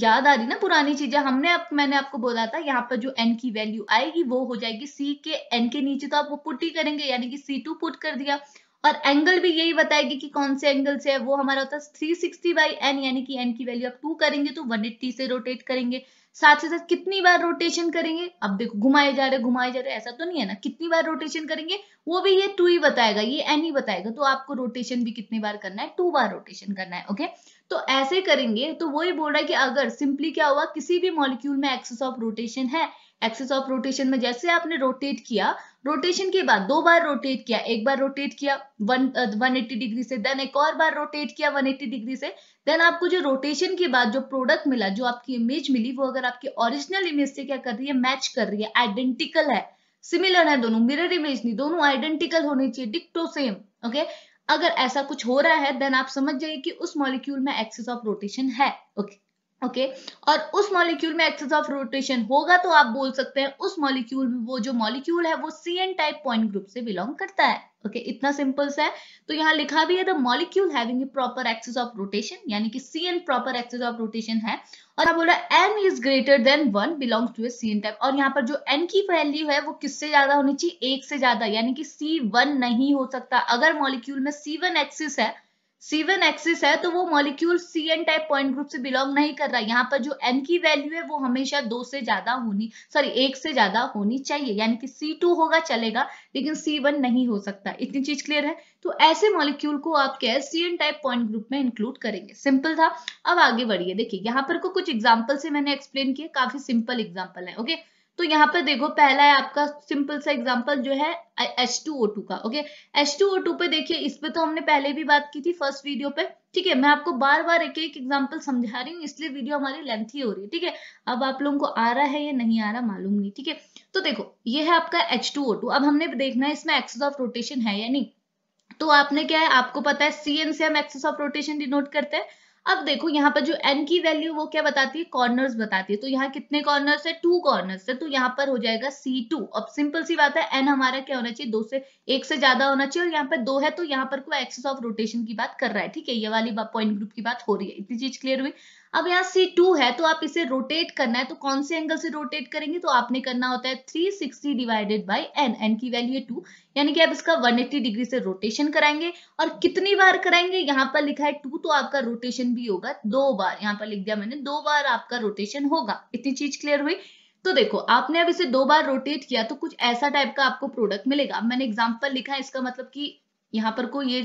याद आ रही ना पुरानी चीजें हमने अब मैंने आपको बोला था यहाँ पर जो एन की वैल्यू आएगी वो हो जाएगी सी के एन के नीचे तो आप वो पुट ही करेंगे यानी कि c2 पुट कर दिया और एंगल भी यही बताएगी कि कौन से एंगल से है वो हमारा होता है थ्री सिक्सटी बाई एन यानी कि n की वैल्यू आप टू करेंगे तो वन एट्टी से रोटेट करेंगे साथ ही साथ कितनी बार रोटेशन करेंगे अब देखो घुमाए जा रहे घुमाए जा रहे ऐसा तो नहीं है ना कितनी बार रोटेशन करेंगे वो भी ये टू ही बताएगा ये एन ही बताएगा तो आपको रोटेशन भी कितनी बार करना है टू बार रोटेशन करना है ओके तो ऐसे करेंगे तो वो वही बोल रहा है कि अगर सिंपली क्या हुआ किसी भी मॉलिक्यूल में एक्सेस ऑफ रोटेशन है एक्सेस ऑफ रोटेशन में जैसे आपने रोटेट किया रोटेशन के बाद दो बार रोटेट किया एक बार रोटेट किया वन वन एट्टी डिग्री से देन एक और बार रोटेट किया 180 डिग्री से देन आपको जो रोटेशन के बाद जो प्रोडक्ट मिला जो आपकी इमेज मिली वो अगर आपकी ओरिजिनल इमेज से क्या कर रही है मैच कर रही है आइडेंटिकल है सिमिलर है दोनों मिरर इमेज नहीं दोनों आइडेंटिकल होनी चाहिए डिक्टो सेम ओके अगर ऐसा कुछ हो रहा है देन आप समझ जाइए कि उस मॉलिक्यूल में एक्सेस ऑफ रोटेशन है ओके ओके okay? और उस मॉलिक्यूल में एक्सेस ऑफ रोटेशन होगा तो आप बोल सकते हैं उस मॉलिक्यूल में वो जो मॉलिक्यूल है वो C N type point group से बिलोंग करता है ओके okay? इतना सिंपल सा है तो यहाँ लिखा भी है the molecule having a proper axis of rotation यानी कि C N proper axis of rotation है और आप बोला n is greater than one belong to a C N type और यहाँ पर जो एन की वैल्यू है वो किससे ज्यादा होनी चाहिए एक से ज्यादा यानी कि सी वन नहीं हो सकता अगर मॉलिक्यूल में सी वन एक्सेस है सीवन एक्सिस है तो वो molecule C N type point group से बिलोंग नहीं कर रहा यहाँ पर जो एन की वैल्यू है वो हमेशा दो से ज्यादा होनी सॉरी एक से ज्यादा होनी चाहिए यानी कि सी टू होगा चलेगा लेकिन सी वन नहीं हो सकता इतनी चीज क्लियर है तो ऐसे मॉलिक्यूल को आप क्या है C N type point group में इंक्लूड करेंगे सिंपल था अब आगे बढ़िए देखिए यहाँ पर को कुछ एग्जाम्पल से मैंने एक्सप्लेन किया काफी सिंपल एग्जाम्पल है ओके तो यहाँ पर देखो पहला है आपका सिंपल सा एग्जांपल जो है एच टू ओ टू का okay H two O two पे देखिए इस पे तो हमने पहले भी बात की थी फर्स्ट वीडियो पे ठीक है मैं आपको बार बार एक एक एग्जांपल समझा रही हूँ इसलिए वीडियो हमारी लेंथी हो रही है ठीक है अब आप लोगों को आ रहा है या नहीं आ रहा मालूम नहीं ठीक है तो देखो ये है आपका टू अब हमने देखना है इसमें एक्सेस ऑफ रोटेशन है या नहीं तो आपने क्या है आपको पता है सी एन से हम एक्सेस ऑफ रोटेशन डिनोट करते हैं अब देखो यहाँ पर जो एन की वैल्यू वो क्या बताती है कॉर्नर्स बताती है तो यहाँ कितने कॉर्नर्स है टू कॉर्नर्स है तो यहाँ पर हो जाएगा सी टू अब सिंपल सी बात है एन हमारा क्या होना चाहिए दो से एक से ज्यादा होना चाहिए और यहाँ पर दो है तो यहाँ पर कोई एक्सेस ऑफ रोटेशन की बात कर रहा है ठीक है ये वाली पॉइंट ग्रुप की बात हो रही है इतनी चीज क्लियर हुई अब यहाँ सी टू है तो आप इसे रोटेट करना है तो कौन से एंगल से रोटेट करेंगे तो आपने करना होता है 360 डिवाइडेड बाई एन एन की वैल्यू है टू यानी कि आप इसका 180 डिग्री से रोटेशन कराएंगे और कितनी बार कराएंगे यहाँ पर लिखा है टू तो आपका रोटेशन भी होगा दो बार यहाँ पर लिख दिया मैंने दो बार आपका रोटेशन होगा इतनी चीज क्लियर हुई तो देखो आपने अब इसे दो बार रोटेट किया तो कुछ ऐसा टाइप का आपको प्रोडक्ट मिलेगा मैंने एग्जाम्पल लिखा है इसका मतलब कि यहाँ पर कोई ये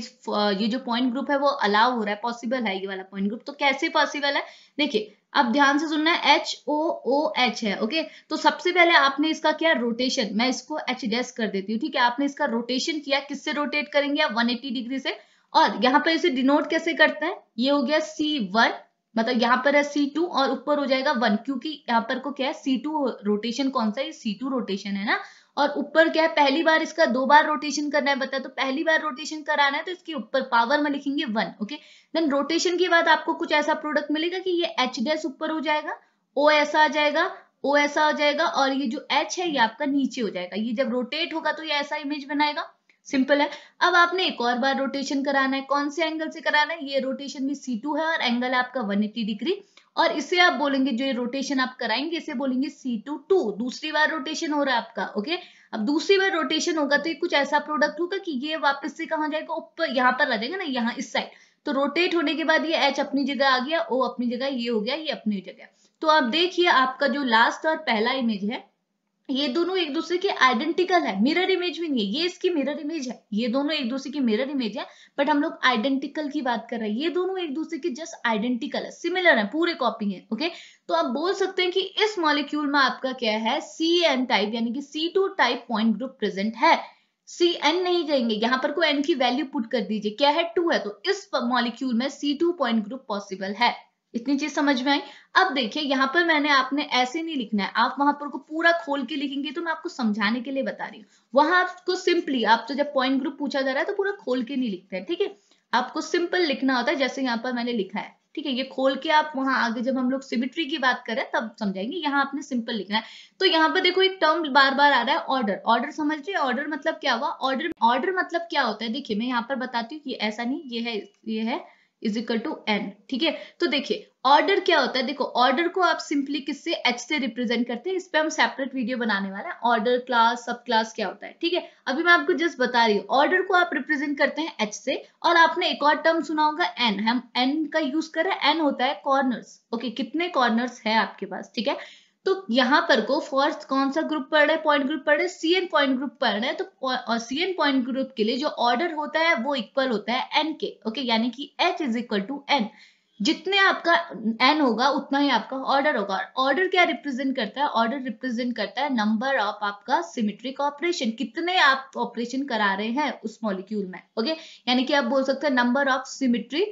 ये जो पॉइंट ग्रुप है वो अलाउ हो रहा है पॉसिबल है ये वाला पॉइंट ग्रुप तो कैसे पॉसिबल है देखिए अब ध्यान से सुनना है एच ओ ओ एच है ओके तो सबसे पहले आपने इसका किया रोटेशन मैं इसको एच डैश कर देती हूँ ठीक है आपने इसका रोटेशन किया किससे रोटेट करेंगे आप वन डिग्री से और यहाँ पर इसे डिनोट कैसे करते हैं ये हो गया सी वन मतलब यहाँ पर है सी टू और ऊपर हो जाएगा वन क्योंकि यहाँ पर को क्या है सी टू रोटेशन कौन सा है सी टू रोटेशन है ना और ऊपर क्या है पहली बार इसका दो बार रोटेशन करना है बताया तो पहली बार रोटेशन कराना है तो इसके ऊपर पावर में लिखेंगे वन ओके देन रोटेशन के बाद आपको कुछ ऐसा प्रोडक्ट मिलेगा कि ये एच डेस ऊपर हो जाएगा ओ ऐसा आ जाएगा ओ ऐसा हो जाएगा और ये जो एच है ये आपका नीचे हो जाएगा ये जब रोटेट होगा तो ये ऐसा इमेज बनाएगा सिंपल है अब आपने एक और बार रोटेशन कराना है कौन से एंगल से कराना है ये रोटेशन भी सी टू है और एंगल आपका 180 डिग्री और इसे आप बोलेंगे जो ये रोटेशन आप कराएंगे इसे बोलेंगे सी टू टू दूसरी बार रोटेशन हो रहा है आपका ओके अब दूसरी बार रोटेशन होगा तो ये कुछ ऐसा प्रोडक्ट होगा कि ये वापस से कहा जाएगा ऊपर यहाँ पर आ जाएगा ना यहाँ इस साइड तो रोटेट होने के बाद ये एच अपनी जगह आ गया ओ अपनी जगह ये हो गया ये अपनी जगह तो आप देखिए आपका जो लास्ट और पहला इमेज है ये दोनों एक दूसरे के आइडेंटिकल है मिरर इमेज भी नहीं है ये इसकी मिरर इमेज है ये दोनों एक दूसरे की मिरर इमेज है बट हम लोग आइडेंटिकल की बात कर रहे हैं ये दोनों एक दूसरे के जस्ट आइडेंटिकल है सिमिलर है पूरे कॉपी है ओके तो आप बोल सकते हैं कि इस मॉलिक्यूल में आपका क्या है सी एन टाइप यानी कि C two type point group present है सी एन नहीं कहेंगे यहाँ पर कोई एन की वैल्यू पुट कर दीजिए क्या है टू है तो इस मॉलिक्यूल में C two point group possible है इतनी चीज समझ में आई अब देखिए यहाँ पर मैंने आपने ऐसे नहीं लिखना है आप वहां पर को पूरा खोल के लिखेंगे तो मैं आपको समझाने के लिए बता रही हूँ वहां आपको सिंपली आप तो जब पॉइंट ग्रुप पूछा जा रहा है तो पूरा खोल के नहीं लिखते हैं ठीक है आपको सिंपल लिखना होता है जैसे यहाँ पर मैंने लिखा है ठीक है ये खोल के आप वहां आगे जब हम लोग सिमिट्री की बात करें तब समझाएंगे यहाँ आपने सिंपल लिखना है तो यहाँ पर देखो एक टर्म बार बार आ रहा है ऑर्डर ऑर्डर समझिए ऑर्डर मतलब क्या हुआ ऑर्डर ऑर्डर मतलब क्या होता है देखिये मैं यहाँ पर बताती हूँ कि ऐसा नहीं ये है ये है इज इक्वल टू एन ठीक है तो देखिए ऑर्डर क्या होता है देखो ऑर्डर को आप सिंपली किससे एच से रिप्रेजेंट करते हैं इस पर हम सेपरेट वीडियो बनाने वाले हैं ऑर्डर क्लास सब क्लास क्या होता है ठीक है अभी मैं आपको जस्ट बता रही हूँ ऑर्डर को आप रिप्रेजेंट करते हैं एच से और आपने एक और टर्म सुना होगा एन हम एन का यूज कर रहे हैं एन होता है कॉर्नर्स ओके कितने कॉर्नर्स है आपके पास ठीक है तो यहां पर को फर्स्ट कौन सा ग्रुप पढ़ रहे है पॉइंट ग्रुप पढ़ रहे है सी एन पॉइंट ग्रुप पढ़ रहे हैं तो सी एन पॉइंट ग्रुप के लिए जो ऑर्डर होता है वो इक्वल होता है एन के ओके यानी कि h is equal to n जितने आपका एन होगा उतना ही आपका ऑर्डर होगा ऑर्डर क्या रिप्रेजेंट करता है ऑर्डर रिप्रेजेंट करता है नंबर ऑफ आपका सिमेट्रिक ऑपरेशन कितने आप ऑपरेशन करा रहे हैं उस मॉलिक्यूल में ओके यानी कि आप बोल सकते हैं नंबर ऑफ सिमेट्री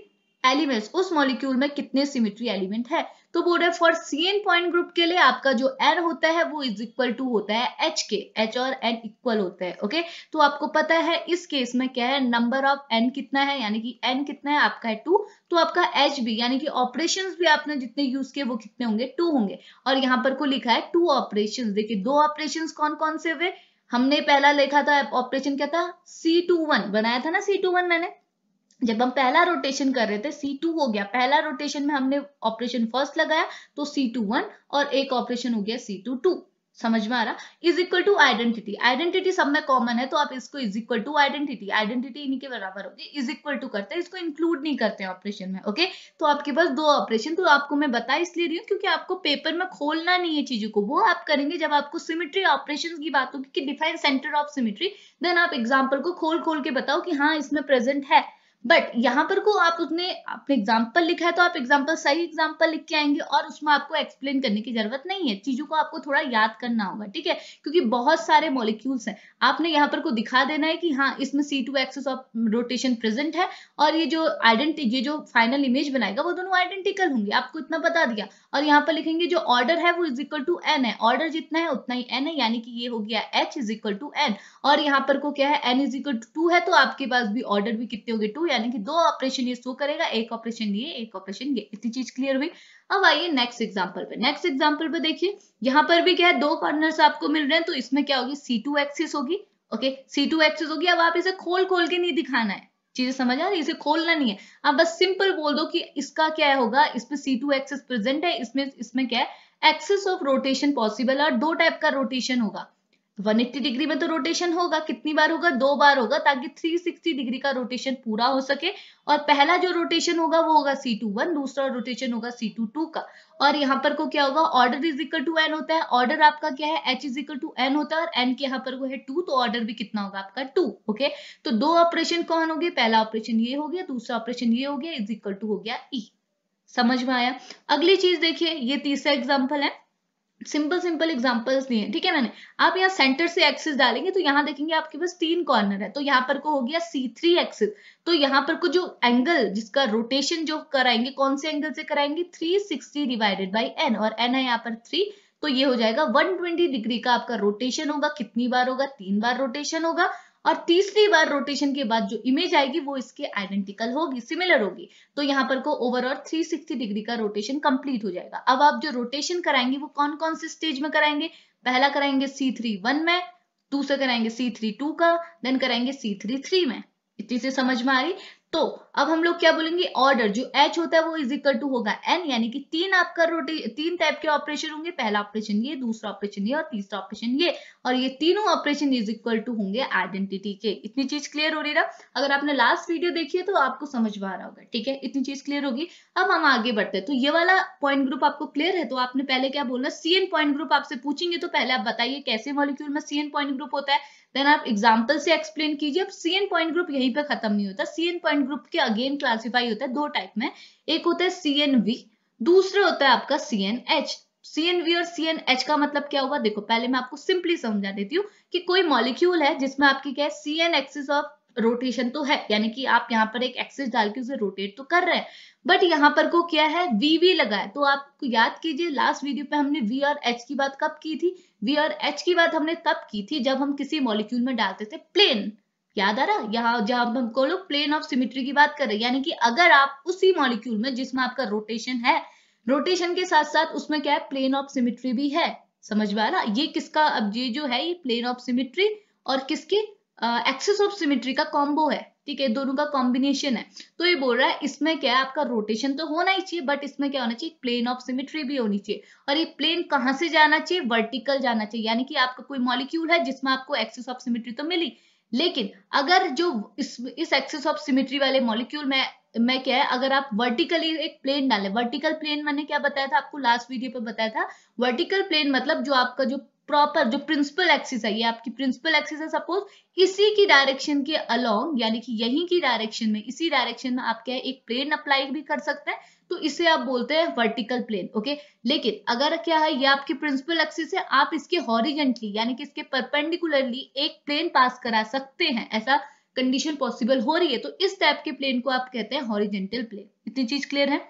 एलिमेंट्स उस मॉलिक्यूल में कितने सिमेट्री एलिमेंट है तो बोल रहे for C n point group के लिए आपका जो एन होता है वो इज इक्वल टू होता है एच के एच और एन इक्वल होता है ओके okay? तो आपको पता है इस केस में क्या है नंबर ऑफ एन कितना है यानी कि एन कितना है आपका है टू तो आपका एच भी यानी कि ऑपरेशन भी आपने जितने यूज किए वो कितने होंगे टू होंगे और यहाँ पर को लिखा है टू ऑपरेशन देखिए दो ऑपरेशन कौन कौन से हुए हमने पहला लिखा था ऑपरेशन क्या था सी बनाया था ना सी मैंने जब हम पहला रोटेशन कर रहे थे C2 हो गया पहला रोटेशन में हमने ऑपरेशन फर्स्ट लगाया तो C21 और एक ऑपरेशन हो गया C22 समझ में आ रहा is equal to identity identity सब में कॉमन है तो आप इसको is equal to identity identity इन्हीं के बराबर होगी इज इक्वल टू करते हैं इसको इंक्लूड नहीं करते हैं ऑपरेशन में ओके तो आपके पास दो ऑपरेशन तो आपको मैं बता इसलिए रही हूँ क्योंकि आपको पेपर में खोलना नहीं है चीजों को वो आप करेंगे जब आपको सिमिट्री ऑपरेशन की बात होगी कि define centre of symmetry then आप एग्जाम्पल को खोल खोल के बताओ कि हाँ इसमें प्रेजेंट है बट यहाँ पर को आप उसने आपने एग्जाम्पल लिखा है तो आप एग्जाम्पल सही एग्जाम्पल लिख के आएंगे और उसमें आपको एक्सप्लेन करने की जरूरत नहीं है चीजों को आपको थोड़ा याद करना होगा ठीक है क्योंकि बहुत सारे मॉलिक्यूल्स हैं आपने यहाँ पर को दिखा देना है कि हाँ इसमें C two axis of rotation present है और ये जो आइडेंटिटी ये जो फाइनल इमेज बनाएगा वो दोनों आइडेंटिकल होंगे आपको इतना बता दिया और यहाँ पर लिखेंगे जो ऑर्डर है वो इज इक्वल टू एन है ऑर्डर जितना है उतना ही एन है यानी कि ये हो गया h is equal to n और यहाँ पर को क्या है n is equal to two है तो आपके पास भी ऑर्डर भी कितने हो गए टू या यानी कि दो ऑपरेशन ये शो करेगा एक ऑपरेशन ये एक ऑपरेशन ये इतनी चीज क्लियर हुई अब आइए नेक्स्ट एग्जाम्पल पे नेक्स्ट एग्जाम्पल पे देखिए यहाँ पर भी क्या है दो कॉर्नर आपको मिल रहे हैं तो इसमें क्या होगी सी टू एक्सिस होगी ओके सी टू एक्सिस होगी अब आप इसे खोल खोल के नहीं दिखाना है चीजें समझ आ रही इसे खोलना नहीं है आप बस सिंपल बोल दो कि इसका क्या होगा इसमें सी टू एक्सिस प्रेजेंट है इसमें इसमें क्या है एक्सिस ऑफ रोटेशन पॉसिबल है और दो टाइप का रोटेशन होगा 180 डिग्री में तो रोटेशन होगा कितनी बार होगा दो बार होगा ताकि 360 डिग्री का रोटेशन पूरा हो सके और पहला जो रोटेशन होगा वो होगा सी टू वन दूसरा रोटेशन होगा सी टू टू का और यहाँ पर को क्या होगा order is equal to n होता है ऑर्डर आपका क्या है h is equal to n होता है और एन के यहाँ पर को है टू तो ऑर्डर भी कितना होगा आपका टू ओके तो दो ऑपरेशन कौन हो गए पहला ऑपरेशन ये हो गया दूसरा ऑपरेशन ये हो गया इज इक्वल टू हो गया ई e। समझ में आया अगली चीज देखिए ये तीसरा एग्जाम्पल है सिंपल सिंपल एग्जांपल्स दिए ठीक है मैंने आप यहाँ सेंटर से एक्सिस डालेंगे तो यहाँ देखेंगे आपके पास तीन कॉर्नर है तो यहाँ पर को हो गया सी थ्री एक्सिस तो यहाँ पर को जो एंगल जिसका रोटेशन जो कराएंगे कौन से एंगल से कराएंगे three sixty divided by n और एन है यहाँ पर थ्री तो ये हो जाएगा वन डिग्री का आपका रोटेशन होगा कितनी बार होगा तीन बार रोटेशन होगा और तीसरी बार रोटेशन के बाद जो इमेज आएगी वो इसके आइडेंटिकल होगी सिमिलर होगी तो यहाँ पर को ओवरऑल 360 डिग्री का रोटेशन कंप्लीट हो जाएगा अब आप जो रोटेशन कराएंगे वो कौन कौन से स्टेज में कराएंगे पहला कराएंगे सी थ्री वन में दूसरा कराएंगे सी थ्री टू का देन कराएंगे सी थ्री थ्री में इतनी से समझ में आ रही तो अब हम लोग क्या बोलेंगे ऑर्डर जो एच होता है वो इज इक्वल टू होगा एन यानी कि तीन आपका रोटी तीन टाइप के ऑपरेशन होंगे पहला ऑपरेशन ये दूसरा ऑपरेशन ये और तीसरा ऑपरेशन ये और ये तीनों ऑपरेशन इज इक्वल टू होंगे आइडेंटिटी के इतनी चीज क्लियर हो रही ना अगर आपने लास्ट वीडियो देखी है तो आपको समझ में आ रहा होगा ठीक है इतनी चीज क्लियर होगी अब हम आगे बढ़ते हैं तो ये वाला पॉइंट ग्रुप आपको क्लियर है तो आपने पहले क्या बोला सी एन पॉइंट ग्रुप आपसे पूछेंगे तो पहले आप बताइए कैसे मॉलिक्यूल में सी पॉइंट ग्रुप होता है देन आप एग्जाम्पल से एक्सप्लेन कीजिए अब सी एन पॉइंट ग्रुप यहीं पे खत्म नहीं होता सी एन पॉइंट ग्रुप के अगेन क्लासिफाई होता है दो टाइप में एक होता है सी एन वी दूसरा होता है आपका C N h C n v और सी एन एच का मतलब क्या हुआ देखो पहले मैं आपको सिंपली समझा देती हूँ कि कोई मॉलिक्यूल है जिसमें आपकी क्या है C n axis of rotation तो है यानी कि आप यहाँ पर एक एक्सिस डाल के उसे रोटेट तो कर रहे हैं बट यहाँ पर को क्या है वी वी लगा है तो आपको याद कीजिए लास्ट वीडियो पे हमने वी और एच की बात कब की थी वी और एच की बात हमने तब की थी जब हम किसी मॉलिक्यूल में डालते थे प्लेन याद आ रहा यहाँ जहां हम को लोग प्लेन ऑफ सिमिट्री की बात कर रहे हैं यानी कि अगर आप उसी मॉलिक्यूल में जिसमें आपका रोटेशन है रोटेशन के साथ साथ उसमें क्या है प्लेन ऑफ सिमिट्री भी है समझ में आ रहा ये किसका अब ये जो है ये प्लेन ऑफ सिमिट्री और किसकी एक्सेस ऑफ सिमेट्री का कॉम्बो है ठीक है दोनों का कॉम्बिनेशन है तो ये बोल रहा है इसमें क्या है आपका रोटेशन तो होना ही चाहिए बट इसमें क्या होना चाहिए प्लेन ऑफ सिमेट्री भी होनी चाहिए और ये प्लेन कहाँ से जाना चाहिए वर्टिकल जाना चाहिए यानी कि आपका कोई मॉलिक्यूल है जिसमें आपको एक्सेस ऑफ सिमेट्री तो मिली लेकिन अगर जो इस इस एक्सेस ऑफ सिमेट्री वाले मॉलिक्यूल में मैं क्या है अगर आप वर्टिकली एक प्लेन डालें वर्टिकल प्लेन मैंने क्या बताया था आपको लास्ट वीडियो पर बताया था वर्टिकल प्लेन मतलब जो आपका जो प्रॉपर जो प्रिंसिपल एक्सिस है ये आपकी प्रिंसिपल एक्सिस है सपोज इसी की डायरेक्शन के अलोंग यानी कि यहीं की डायरेक्शन में इसी डायरेक्शन में आप क्या है एक प्लेन अप्लाई भी कर सकते हैं तो इसे आप बोलते हैं वर्टिकल प्लेन ओके लेकिन अगर क्या है ये आपकी प्रिंसिपल एक्सिस है आप इसके हॉरिजेंटली यानी कि इसके परपेंडिकुलरली एक प्लेन पास करा सकते हैं ऐसा कंडीशन पॉसिबल हो रही है तो इस टाइप के प्लेन को आप कहते हैं हॉरिजेंटल प्लेन इतनी चीज क्लियर है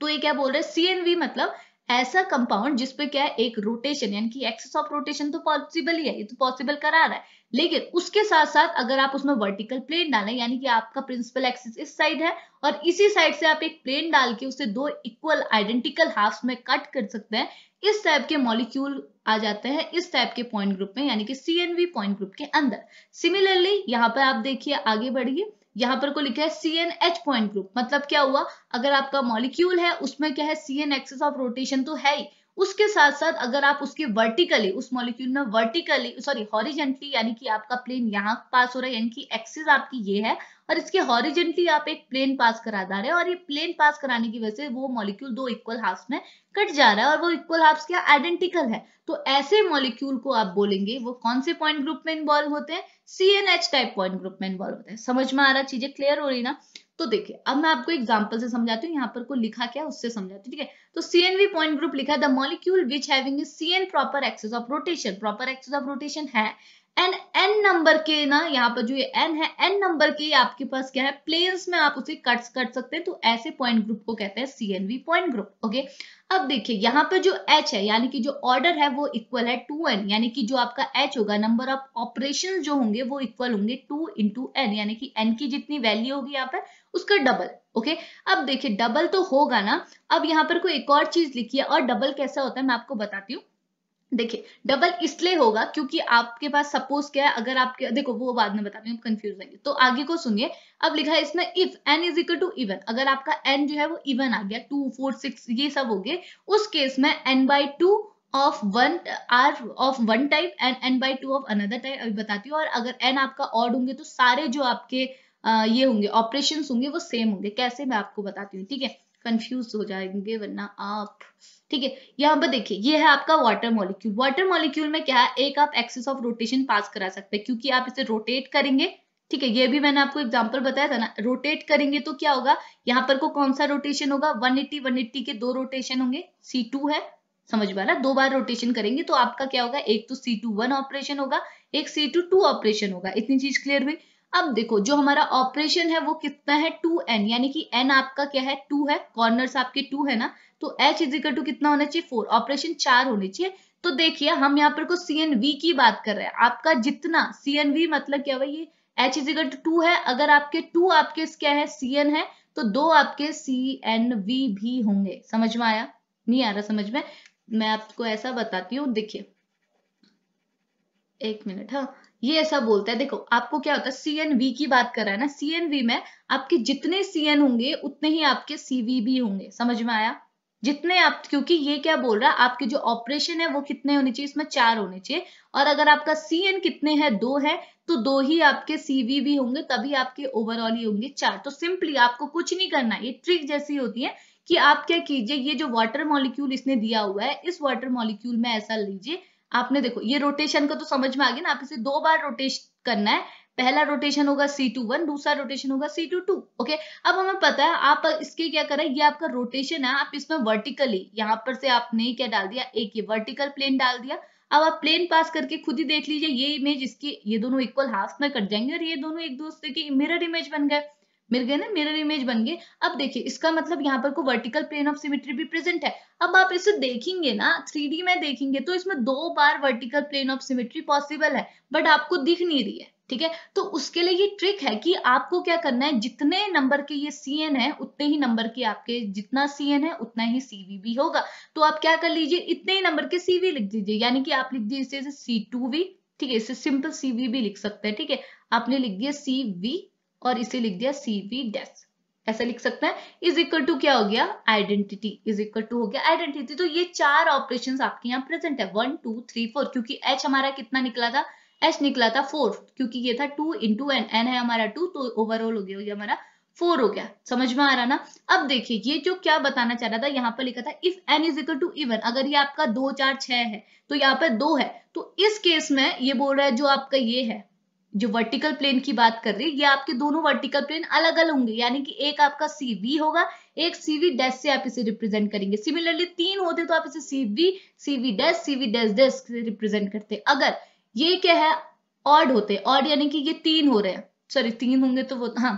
तो ये क्या बोल रहे हैं सी मतलब ऐसा कंपाउंड जिसपे क्या है एक रोटेशन यानी कि एक्सेस ऑफ रोटेशन तो पॉसिबल ही है ये तो पॉसिबल करा रहा है लेकिन उसके साथ साथ अगर आप उसमें वर्टिकल प्लेन डालें यानी कि आपका प्रिंसिपल एक्सिस इस साइड है और इसी साइड से आप एक प्लेन डाल के उसे दो इक्वल आइडेंटिकल हाफ में कट कर सकते हैं इस टाइप के मॉलिक्यूल आ जाते हैं इस टाइप के पॉइंट ग्रुप में यानी कि सी पॉइंट ग्रुप के अंदर सिमिलरली यहाँ पर आप देखिए आगे बढ़िए यहाँ पर को लिखा है C N h point group मतलब क्या हुआ अगर आपका मॉलिक्यूल है उसमें क्या है C n axis of rotation तो है ही उसके साथ साथ अगर आप उसके वर्टिकली उस मॉलिक्यूल में वर्टिकली सॉरी हॉरिजेंटली यानी कि आपका प्लेन यहाँ पास हो रहा है यानी कि एक्सिस आपकी ये है और इसके हॉरिजेंटली आप एक प्लेन पास करा रहे हैं और ये प्लेन पास कराने की वजह से वो मॉलिक्यूल दो इक्वल हाफ्स में कट जा रहा है और वो इक्वल हाफ्स क्या आइडेंटिकल है तो ऐसे मॉलिक्यूल को आप बोलेंगे वो कौन से पॉइंट ग्रुप में इन्वॉल्व होते हैं C N H type point group में इन्वॉल्व होते हैं समझ में आ रहा चीजें क्लियर हो रही ना तो देखिए अब मैं आपको एग्जांपल से समझाती हूँ यहाँ पर को लिखा क्या उससे समझाती हूँ ठीक है तो सी वी पॉइंट ग्रुप लिखा है the molecule which having C N proper axis of rotation proper axis of rotation है एंड एन नंबर के ना यहाँ पर जो ये एन है एन नंबर के आपके पास क्या है प्लेन्स में आप उसे कट कट सकते हैं तो ऐसे पॉइंट ग्रुप को कहते हैं C v point group okay अब देखिए यहाँ पर जो एच है यानी कि जो ऑर्डर है वो इक्वल है टू एन यानी कि जो आपका एच होगा नंबर ऑफ ऑपरेशन जो होंगे वो इक्वल होंगे टू इंटू एन यानी कि एन की जितनी वैल्यू होगी यहाँ पर उसका डबल ओके अब देखिए डबल तो होगा ना अब यहाँ पर कोई एक और चीज लिखी है और डबल कैसा होता है मैं आपको बताती हूँ देखिए डबल इसलिए होगा क्योंकि आपके पास सपोज क्या है अगर आपके देखो वो बाद में बता रही हूँ कंफ्यूज रहेंगे तो आगे को सुनिए अब लिखा है इसमें if n is equal to even अगर आपका एन जो है वो इवन आ गया टू फोर सिक्स ये सब हो गए उस केस में n by two of one are of one type and n by two of another type अभी बताती हूँ और अगर एन आपका ऑड होंगे तो सारे जो आपके आ, ये होंगे ऑपरेशन होंगे वो सेम होंगे कैसे मैं आपको बताती हूँ ठीक है कंफ्यूज हो जाएंगे वरना आप ठीक है यहाँ पर देखिए ये है आपका वाटर मॉलिक्यूल वाटर मॉलिक्यूल में क्या है एक आप एक्सेस ऑफ रोटेशन पास करा सकते हैं क्योंकि आप इसे रोटेट करेंगे ठीक है ये भी मैंने आपको एग्जांपल बताया था ना रोटेट करेंगे तो क्या होगा यहाँ पर को कौन सा रोटेशन होगा 180 180 के दो रोटेशन होंगे C2 है समझ वाला दो बार रोटेशन करेंगे तो आपका क्या होगा एक तो C2 वन ऑपरेशन होगा एक C2 टू ऑपरेशन होगा इतनी चीज क्लियर हुई अब देखो जो हमारा ऑपरेशन है वो कितना है टू एन यानी कि एन आपका क्या है टू है कॉर्नर्स आपके टू है ना तो एच इक्वल टू कितना होना चाहिए फोर ऑपरेशन चार होने चाहिए तो देखिए हम यहाँ पर को सी एन वी की बात कर रहे हैं आपका जितना सी एन वी मतलब क्या भाई ये एच इक्वल टू टू है अगर आपके टू आपके क्या है सी एन है तो दो आपके सी एन वी भी होंगे समझ में आया नहीं आ रहा समझ में मैं आपको ऐसा बताती हूँ देखिए एक मिनट हाँ ये ऐसा बोलता है देखो आपको क्या होता है सीएनवी की बात कर रहा है ना सीएनवी में आपके जितने सीएन होंगे उतने ही आपके सीवी भी होंगे समझ में आया जितने आप क्योंकि ये क्या बोल रहा है आपके जो ऑपरेशन है वो कितने होने चाहिए इसमें चार होने चाहिए और अगर आपका सीएन कितने हैं दो है तो दो ही आपके सीवी भी होंगे तभी आपके ओवरऑल ही होंगे चार तो सिंपली आपको कुछ नहीं करना ये ट्रिक जैसी होती है कि आप क्या कीजिए ये जो वाटर मॉलिक्यूल इसने दिया हुआ है इस वाटर मॉलिक्यूल में ऐसा लीजिए आपने देखो ये रोटेशन का तो समझ में आ गया ना आप इसे दो बार रोटेशन करना है पहला रोटेशन होगा सी टू वन दूसरा रोटेशन होगा सी टू टू ओके अब हमें पता है आप इसके क्या करें ये आपका रोटेशन है आप इसमें वर्टिकली यहाँ पर से आपने क्या डाल दिया एक ये वर्टिकल प्लेन डाल दिया अब आप प्लेन पास करके खुद ही देख लीजिए ये इमेज इसकी ये दोनों इक्वल हाफ में कट जाएंगे और ये दोनों एक दूसरे की मिरर इमेज बन गए मिल गए ना मिरर इमेज बन गए अब देखिए इसका मतलब यहाँ पर को वर्टिकल प्लेन ऑफ सिमेट्री भी प्रेजेंट है अब आप इसे देखेंगे ना थ्री में देखेंगे तो इसमें दो बार vertical plane of symmetry possible है बट आपको दिख नहीं रही है ठीक है तो उसके लिए ये ट्रिक है कि आपको क्या करना है जितने नंबर के ये सी एन है उतने ही नंबर के आपके जितना सी एन है उतना ही सीवी भी होगा तो आप क्या कर लीजिए इतने ही नंबर के सीवी लिख दीजिए यानी कि आप लिख दीजिए इसे सी टू वी ठीक है इसे सिंपल सीवी भी लिख सकते हैं ठीक है आपने लिख दिया सी वी और इसे लिख दिया सीवी डेस ऐसा लिख सकते हैं इज इक्वल टू क्या हो गया आइडेंटिटी इज इक्वल टू हो गया आइडेंटिटी तो ये चार ऑपरेशन आपके यहाँ प्रेजेंट है वन टू थ्री फोर क्योंकि एच हमारा कितना निकला था एच निकला था फोर क्योंकि ये था two in two n n है हमारा टू तो ओवरऑल हो गया हो गया हमारा फोर हो गया समझ में आ रहा ना अब देखिए ये जो क्या बताना चाह रहा था यहाँ पर लिखा था if n is equal to even अगर ये आपका दो चार छ है तो यहाँ पर दो है तो इस केस में ये बोल रहा है जो आपका ये है जो वर्टिकल प्लेन की बात कर रही है ये आपके दोनों वर्टिकल प्लेन अलग अलग होंगे यानी कि एक आपका सीवी होगा एक सीवी डेस्क से आप इसे रिप्रेजेंट करेंगे सिमिलरली तीन होते तो आप इसे C v C v dash C v dash dash से रिप्रेजेंट करते अगर ये क्या है ऑड होते ऑड यानी कि ये तीन हो रहे हैं सॉरी तीन होंगे तो वो हाँ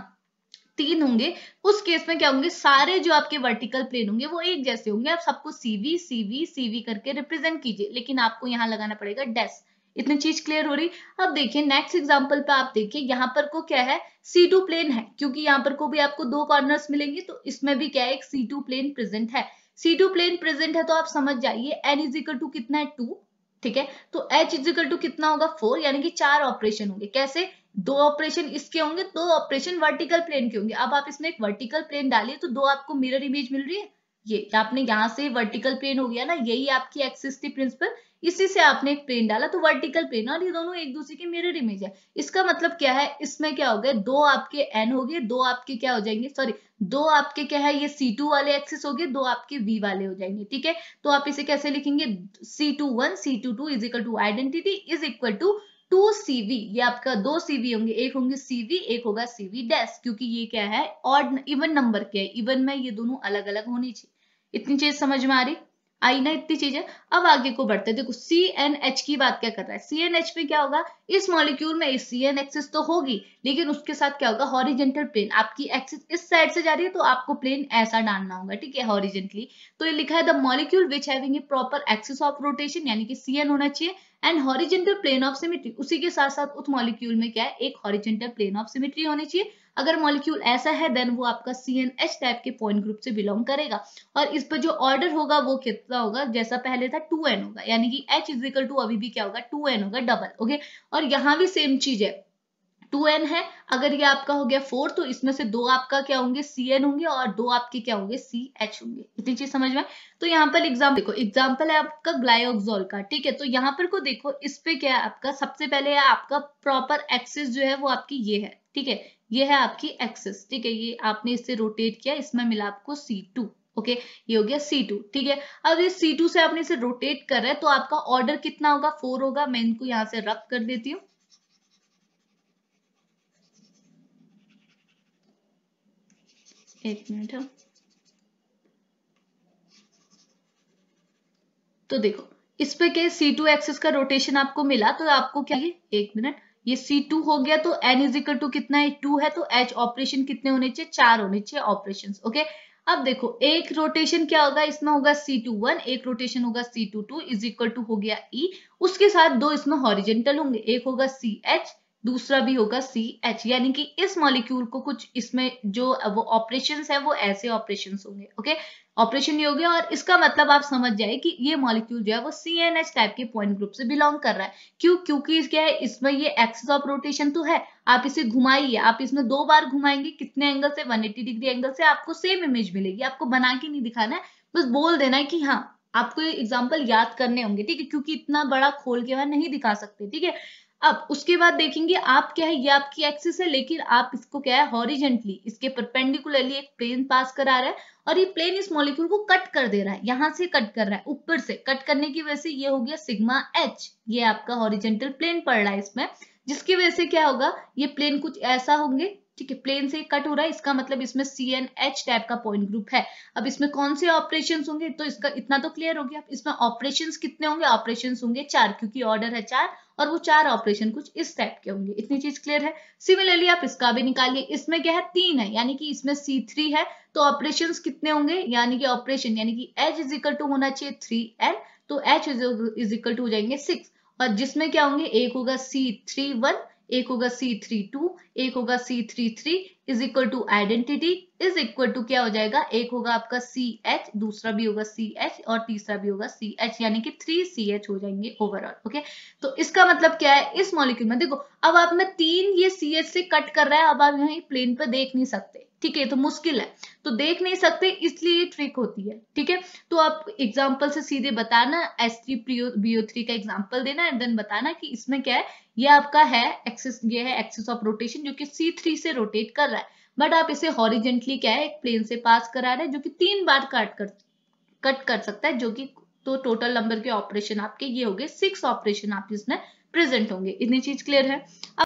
तीन होंगे उस केस में क्या होंगे सारे जो आपके वर्टिकल प्लेन होंगे वो एक जैसे होंगे आप सबको सीवी सीवी सीवी करके रिप्रेजेंट कीजिए लेकिन आपको यहाँ लगाना पड़ेगा डेस्क इतनी चीज क्लियर हो रही अब देखिए नेक्स्ट एग्जाम्पल पे आप देखिए यहाँ पर को क्या है सी टू प्लेन है क्योंकि यहाँ पर को भी आपको दो कॉर्नर्स मिलेंगे तो इसमें भी क्या है एक सी टू प्लेन प्रेजेंट है सी टू प्लेन प्रेजेंट है तो आप समझ जाइए एन इज टू कितना है टू ठीक है तो एच इज टू कितना होगा फोर यानी कि चार ऑपरेशन होंगे कैसे दो ऑपरेशन इसके होंगे दो ऑपरेशन वर्टिकल प्लेन के होंगे अब आप इसमें एक वर्टिकल प्लेन डालिए तो दो आपको मिरर इमेज मिल रही है ये तो आपने यहाँ से वर्टिकल प्लेन हो गया ना यही आपकी एक्सिस थी प्रिंसिपल इसी से आपने एक प्लेन डाला तो वर्टिकल प्लेन और ये दोनों एक दूसरे की मिरर इमेज है इसका मतलब क्या है इसमें क्या हो गया दो आपके एन हो गए दो आपके क्या हो जाएंगे सॉरी दो आपके क्या है ये सी टू वाले एक्सिस हो गए दो आपके वी वाले हो जाएंगे ठीक है तो आप इसे कैसे लिखेंगे C two one C two two is equal to identity is equal to two C v ये आपका दो सीवी होंगे एक होंगे सीवी एक होगा सीवी डैश क्योंकि ये क्या है और इवन नंबर क्या है इवन में ये दोनों अलग अलग होने चाहिए इतनी चीज समझ में आ रही आई ना इतनी चीजें अब आगे को बढ़ते हैं देखो सी एन एच की बात क्या कर रहा है सी एन एच में क्या होगा इस मॉलिक्यूल में सी एन एक्सिस तो होगी लेकिन उसके साथ क्या होगा हॉरिजेंटल प्लेन आपकी एक्सिस इस साइड से जा रही है तो आपको प्लेन ऐसा डालना होगा ठीक है हॉरिजेंटली तो ये लिखा है the molecule which having a proper axis of rotation यानी कि सी एन होना चाहिए and horizontal plane of symmetry उसी के साथ साथ उस मॉलिक्यूल में क्या है एक हॉरिजेंटल प्लेन ऑफ सिमिट्री होनी चाहिए अगर मॉलिक्यूल ऐसा है देन वो आपका सी एन एच टाइप के पॉइंट ग्रुप से बिलोंग करेगा और इस पर जो ऑर्डर होगा वो कितना होगा जैसा पहले था टू एन होगा यानी कि एच इजिकल टू अभी भी क्या होगा टू एन होगा डबल ओके और यहाँ भी सेम चीज है टू एन है अगर ये आपका हो गया फोर तो इसमें से दो आपका क्या होंगे सी एन होंगे और दो आपके क्या होंगे सी एच होंगे इतनी चीज समझ में तो यहाँ पर एग्जाम्पल देखो एग्जाम्पल है आपका ग्लायोक्सोल का ठीक है तो यहाँ पर को देखो इस पे क्या है आपका सबसे पहले है आपका प्रॉपर एक्सिस जो है वो आपकी ये है ठीक है ये है आपकी एक्सिस ठीक है ये आपने इससे रोटेट किया इसमें मिला आपको सी टू ओके okay, ये हो गया C2 ठीक है अब ये C2 से आपने इसे रोटेट कर रहे हैं तो आपका ऑर्डर कितना होगा फोर होगा मैं इनको यहाँ से रफ कर देती हूँ एक मिनट हाँ। तो देखो इस पे के सी टू एक्सिस का रोटेशन आपको मिला तो आपको क्या है एक मिनट ये सी टू हो गया तो एन इज इक्वल टू कितना है टू है तो एच ऑपरेशन कितने होने चाहिए चार होने चाहिए ऑपरेशन ओके अब देखो एक रोटेशन क्या होगा इसमें होगा सी टू वन एक रोटेशन होगा C two two is equal to हो गया ई e, उसके साथ दो इसमें हॉरिजेंटल होंगे एक होगा सी एच दूसरा भी होगा सी एच यानी कि इस मॉलिक्यूल को कुछ इसमें जो वो ऑपरेशन है वो ऐसे ऑपरेशन होंगे ओके ऑपरेशन ये हो गया और इसका मतलब आप समझ जाए कि ये मॉलिक्यूल जो है वो सी एन एच टाइप के पॉइंट ग्रुप से बिलोंग कर रहा है क्यों क्योंकि क्या है इसमें ये एक्सेस ऑफ रोटेशन तो है आप इसे घुमाइए आप इसमें दो बार घुमाएंगे कितने एंगल से 180 डिग्री एंगल से आपको सेम इमेज मिलेगी आपको बना के नहीं दिखाना है बस बोल देना है कि हाँ आपको ये एग्जाम्पल याद करने होंगे ठीक है क्योंकि इतना बड़ा खोल के वह नहीं दिखा सकते ठीक है अब उसके बाद देखेंगे आप क्या है ये आपकी एक्सिस है लेकिन आप इसको क्या है हॉरिजेंटली इसके परपेंडिकुलरली एक प्लेन पास करा रहा है और ये प्लेन इस मॉलिक्यूल को कट कर दे रहा है यहां से कट कर रहा है ऊपर से कट करने की वजह से ये हो गया सिग्मा एच ये आपका हॉरिजेंटल प्लेन पड़ रहा है इसमें जिसकी वजह से क्या होगा ये प्लेन कुछ ऐसा होंगे ठीक है प्लेन से कट हो रहा है इसका मतलब इसमें सी एन एच टाइप का पॉइंट ग्रुप है अब इसमें कौन से ऑपरेशन होंगे तो इसका इतना तो क्लियर हो गया इसमें ऑपरेशन कितने होंगे ऑपरेशन होंगे चार क्योंकि ऑर्डर है चार और वो चार ऑपरेशन कुछ इस टाइप के होंगे इतनी चीज क्लियर है सिमिलरली आप इसका भी निकालिए इसमें क्या है तीन है यानी कि इसमें सी थ्री है तो ऑपरेशन कितने होंगे यानी कि ऑपरेशन यानी कि एच इज इक्वल टू होना चाहिए थ्री एन तो एच इज इक्वल टू हो जाएंगे सिक्स और जिसमें क्या होंगे एक होगा सी थ्री वन एक होगा सी थ्री टू एक होगा C three three is equal to identity is equal to क्या हो जाएगा एक होगा आपका सी एच दूसरा भी होगा सी एच और तीसरा भी होगा सी एच यानी कि थ्री सी एच हो जाएंगे ओवरऑल ओके तो इसका मतलब क्या है इस मॉलिक्यूल में देखो अब आप में तीन ये सी एच से कट कर रहा है अब आप यहाँ प्लेन पर देख नहीं सकते ठीक है तो मुश्किल है तो देख नहीं सकते इसलिए ये ट्रिक होती है ठीक है तो आप एग्जाम्पल से सीधे बताना एस थ्री बीओ थ्री का एग्जाम्पल देना एंड देन बताना कि इसमें क्या है ये आपका है एक्सिस ये है एक्सिस ऑफ रोटेशन जो कि C3 से रोटेट कर रहा है बट आप इसे हॉरिजेंटली क्या है एक प्लेन से पास करा रहे हैं जो कि तीन बार काट कर कट कर सकता है जो कि तो टोटल नंबर के ऑपरेशन आपके ये हो गए सिक्स ऑपरेशन आप इसमें प्रेजेंट होंगे इतनी चीज क्लियर है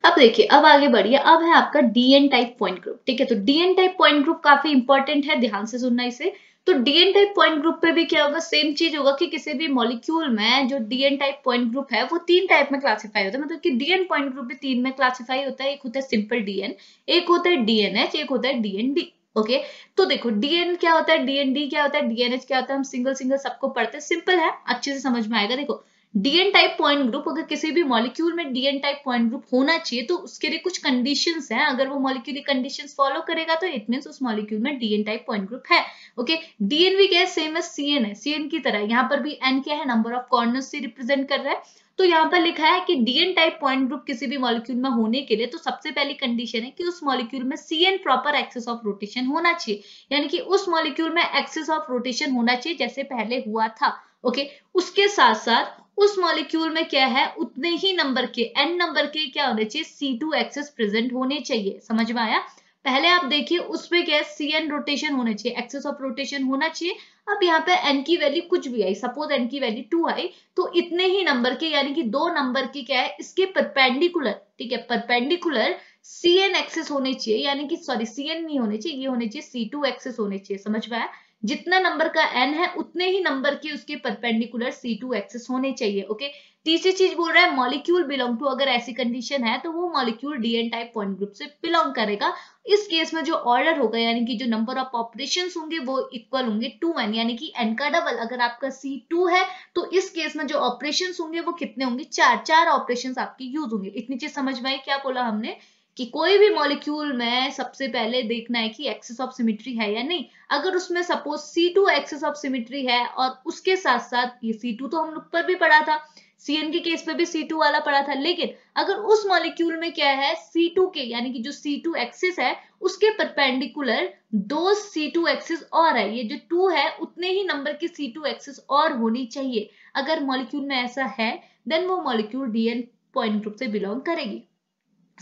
अब देखिए अब आगे बढ़िए अब है आपका डीएन टाइप पॉइंट ग्रुप ठीक है तो डीएन टाइप पॉइंट ग्रुप काफी इंपॉर्टेंट है ध्यान से सुनना इसे तो डीएन टाइप पॉइंट ग्रुप पे भी क्या होगा सेम चीज होगा कि किसी भी मॉलिक्यूल में जो डीएन टाइप पॉइंट ग्रुप है वो तीन टाइप में क्लासिफाई होता है मतलब कि डीएन पॉइंट ग्रुप भी तीन में क्लासिफाई होता है एक होता है सिंपल डीएन एक होता है डीएनएच एक होता है डीएनडी ओके तो देखो डीएन क्या होता है डीएनडी क्या होता है डीएनएच क्या होता है हम सिंगल सिंगल सबको पढ़ते हैं सिंपल है अच्छे से समझ में आएगा देखो डीएन टाइप पॉइंट ग्रुप अगर किसी भी मॉलिक्यूल में डीएन टाइप पॉइंट ग्रुप होना चाहिए तो उसके लिए कुछ कंडीशन है अगर वो मॉलिक्यूल कंडीशन फॉलो करेगा तो इट मीन उस मॉलिक्यूल में डीएन टाइप पॉइंट ग्रुप है ओके डीएन भी क्या है सेम एज सीएन है सीएन की तरह यहाँ पर भी एन क्या है नंबर ऑफ कॉर्नर से रिप्रेजेंट कर रहा है तो यहाँ पर लिखा है कि डीएन टाइप पॉइंट ग्रुप किसी भी मॉलिक्यूल में होने के लिए तो सबसे पहली कंडीशन है कि उस मॉलिक्यूल में CN proper axis of rotation होना चाहिए यानी कि उस मॉलिक्यूल में एक्सेस ऑफ रोटेशन होना चाहिए जैसे पहले हुआ था ओके उसके साथ साथ उस मॉलिक्यूल में क्या है उतने ही नंबर के एन नंबर के क्या होने चाहिए सी टू एक्सेस प्रेजेंट होने चाहिए समझ में आया पहले आप देखिए उसमें क्या है सी एन रोटेशन होने चाहिए एक्सेस ऑफ रोटेशन होना चाहिए अब यहाँ पे एन की वैल्यू कुछ भी आई सपोज एन की वैल्यू टू आई तो इतने ही नंबर के यानी कि दो नंबर के क्या है इसके परपेंडिकुलर ठीक है परपेंडिकुलर सी एन एक्सेस होने चाहिए यानी कि सॉरी सी एन नहीं होने चाहिए ये होने चाहिए सी टू एक्सेस होने चाहिए समझ में आया जितना नंबर का एन है उतने ही नंबर के उसके परपेंडिकुलर सी टू एक्सेस होने चाहिए ओके तीसरी चीज बोल रहा है मॉलिक्यूल बिलोंग टू अगर ऐसी कंडीशन है तो वो molecule DN type point group से बिलोंग करेगा इस केस में जो ऑर्डर होगा यानी कि जो नंबर ऑफ ऑपरेशन होंगे वो इक्वल होंगे टू एन यानी कि एन का डबल अगर आपका सी टू है तो इस केस में जो ऑपरेशन होंगे वो कितने होंगे चार चार ऑपरेशन आपके यूज होंगे इतनी चीज समझ में आई क्या बोला हमने कि कोई भी मॉलिक्यूल में सबसे पहले देखना है कि एक्सेस ऑफ सिमिट्री है या नहीं अगर उसमें suppose C two axis of symmetry है और उसके साथ साथ ये सी टू तो हम लोग पर भी पढ़ा था CN के केस पे भी सी टू वाला पड़ा था लेकिन अगर उस मॉलिक्यूल में क्या है सी टू के यानी कि जो सी टू एक्सेस है उसके परपेंडिकुलर दो सी टू एक्सेस और है ये जो टू है उतने ही नंबर की सी टू एक्सेस और होनी चाहिए अगर मॉलिक्यूल में ऐसा है देन वो मॉलिक्यूल डीएन पॉइंट ग्रुप से बिलोंग करेगी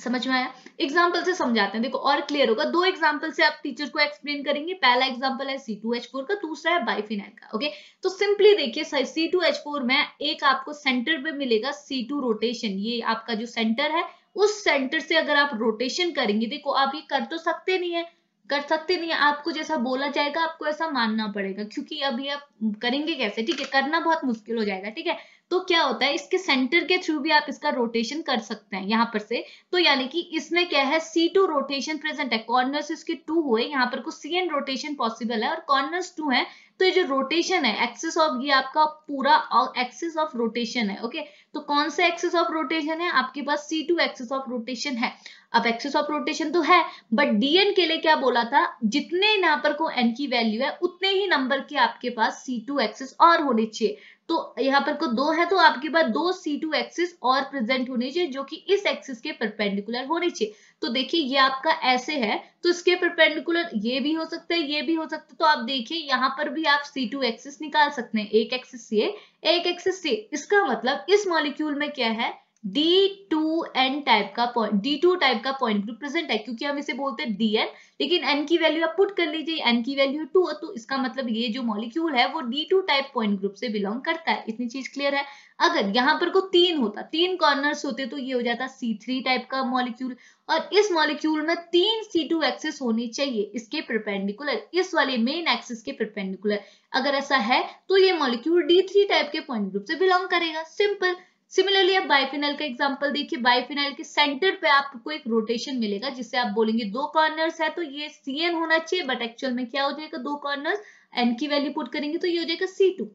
समझ में आया एग्जाम्पल से समझाते हैं देखो और क्लियर होगा दो एग्जाम्पल से आप टीचर को एक्सप्लेन करेंगे पहला एग्जाम्पल है सी टू एच फोर का दूसरा है बाइफिनाइल का ओके तो सिंपली देखिए सी टू एच फोर में एक आपको सेंटर पे मिलेगा सी टू रोटेशन ये आपका जो सेंटर है उस सेंटर से अगर आप रोटेशन करेंगे देखो आप ये कर तो सकते नहीं है कर सकते नहीं है आपको जैसा बोला जाएगा आपको ऐसा मानना पड़ेगा क्योंकि अभी आप करेंगे कैसे ठीक है करना बहुत मुश्किल हो जाएगा ठीक है तो क्या होता है इसके सेंटर के थ्रू भी आप इसका रोटेशन कर सकते हैं यहाँ पर से तो यानी कि इसमें क्या है सी टू रोटेशन प्रेजेंट है कॉर्नर्स इसके टू हुए यहाँ पर कुछ सी एन रोटेशन पॉसिबल है और कॉर्नर्स टू है तो ये जो रोटेशन है एक्सिस ऑफ ये आपका पूरा एक्सेस ऑफ रोटेशन है ओके तो कौन सा एक्सिस ऑफ रोटेशन है आपके पास C two axis of rotation है अब एक्सिस ऑफ रोटेशन तो है बट डीएन के लिए क्या बोला था जितने यहाँ पर को एन की वैल्यू है उतने ही नंबर के आपके पास सी टू एक्सिस और होने चाहिए तो यहाँ पर को दो है तो आपके पास दो सी टू एक्सिस और प्रेजेंट होनी चाहिए जो कि इस एक्सिस के परपेंडिकुलर होनी चाहिए तो देखिए ये आपका ऐसे है तो इसके परपेंडिकुलर ये भी हो सकता है ये भी हो सकता है तो आप देखिए यहाँ पर भी आप सी टू एक्सिस निकाल सकते हैं एक एक्सिस ये एक एक्सिस ये इसका मतलब इस मॉलिक्यूल में क्या है डी टू एन टाइप का पॉइंट डी टू टाइप का पॉइंट ग्रुप प्रेजेंट है क्योंकि हम इसे बोलते हैं डी एन लेकिन एन की वैल्यू आप पुट कर लीजिए एन की वैल्यू टू तो इसका मतलब ये जो मॉलिक्यूल है वो D two type point group से बिलोंग करता है इतनी चीज क्लियर है अगर यहाँ पर को तीन होता तीन कॉर्नर्स होते तो ये हो जाता सी थ्री टाइप का मॉलिक्यूल और इस मॉलिक्यूल में तीन सी टू एक्सेस होनी चाहिए इसके प्रपेंडिकुलर इस वाले मेन एक्सेस के प्रपेंडिकुलर अगर ऐसा है तो ये मॉलिक्यूल डी थ्री टाइप के पॉइंट ग्रुप से बिलोंग करेगा सिंपल सिमिलरली आप बाइफिनल का एग्जाम्पल देखिए बाइफिनल के सेंटर पे आपको एक रोटेशन मिलेगा जिससे आप बोलेंगे दो कॉर्नर्स है तो ये सी एन होना चाहिए बट एक्चुअल में क्या हो जाएगा दो कॉर्नर एन की वैल्यू पुट करेंगे तो ये हो जाएगा सी टू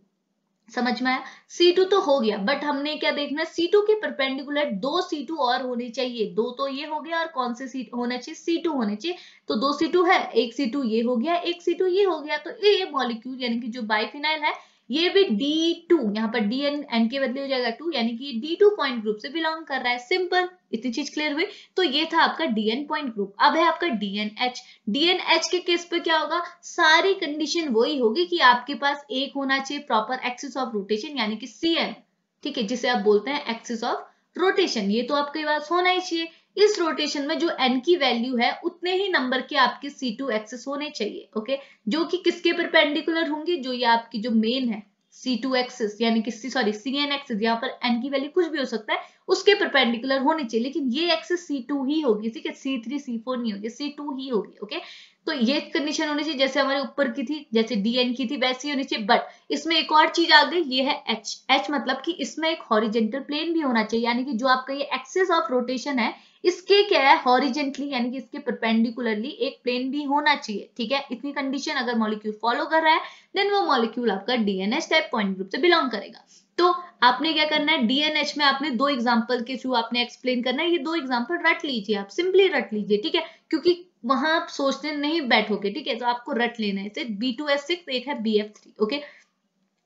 समझ में आया C2 तो हो गया बट हमने क्या देखना है C2 के परपेंडिकुलर दो C2 और होने चाहिए दो तो ये हो गया और कौन से सी होना चाहिए C2 होने चाहिए तो दो C2 है एक C2 ये हो गया एक C2 ये हो गया तो ये मॉलिक्यूल यानी कि जो बाइफिनाइल है ये भी डी टू यहाँ पर डी एन एन के बदले हो जाएगा टू यानी कि डी टू पॉइंट ग्रुप से बिलोंग कर रहा है सिंपल इतनी चीज क्लियर हुई तो ये था आपका डीएन पॉइंट ग्रुप अब है आपका डीएनएच डीएनएच के केस पे क्या होगा सारी कंडीशन वही होगी कि आपके पास एक होना चाहिए प्रॉपर एक्सिस ऑफ रोटेशन यानी कि एन ठीक है जिसे आप बोलते हैं एक्सिस ऑफ रोटेशन ये तो आपके पास होना ही चाहिए इस रोटेशन में जो एन की वैल्यू है उतने ही नंबर के आपके सी टू एक्सेस होने चाहिए ओके जो कि किसके परपेंडिकुलर होंगे जो ये आपकी जो मेन है सी टू एक्सेस यानी कि सॉरी सी एन एक्सेस यहाँ पर एन की वैल्यू कुछ भी हो सकता है उसके परपेंडिकुलर होनी चाहिए लेकिन ये एक्सेस सी टू ही होगी ठीक है सी थ्री सी फोर नहीं होगी सी टू ही होगी ओके तो ये कंडीशन होनी चाहिए जैसे हमारे ऊपर की थी जैसे डी एन की थी वैसी होनी चाहिए बट इसमें एक और चीज आ गई ये है एच एच मतलब कि इसमें एक हॉरिजेंटल प्लेन भी होना चाहिए यानी कि जो आपका ये एक्सेस ऑफ रोटेशन है इसके क्या है हॉरिजेंटली यानी कि इसके परपेंडिकुलरली एक प्लेन भी होना चाहिए ठीक है इतनी कंडीशन अगर मॉलिक्यूल फॉलो कर रहा है देन वो मॉलिक्यूल आपका डीएनएच टाइप पॉइंट ग्रुप से बिलोंग करेगा तो आपने क्या करना है डीएनएच में आपने दो एग्जाम्पल के थ्रू आपने एक्सप्लेन करना है ये दो एग्जाम्पल रट लीजिए आप सिंपली रट लीजिए ठीक है क्योंकि वहां आप सोचते नहीं बैठोगे ठीक है तो आपको रट लेना है बी टू एस सिक्स एक है बी एफ थ्री ओके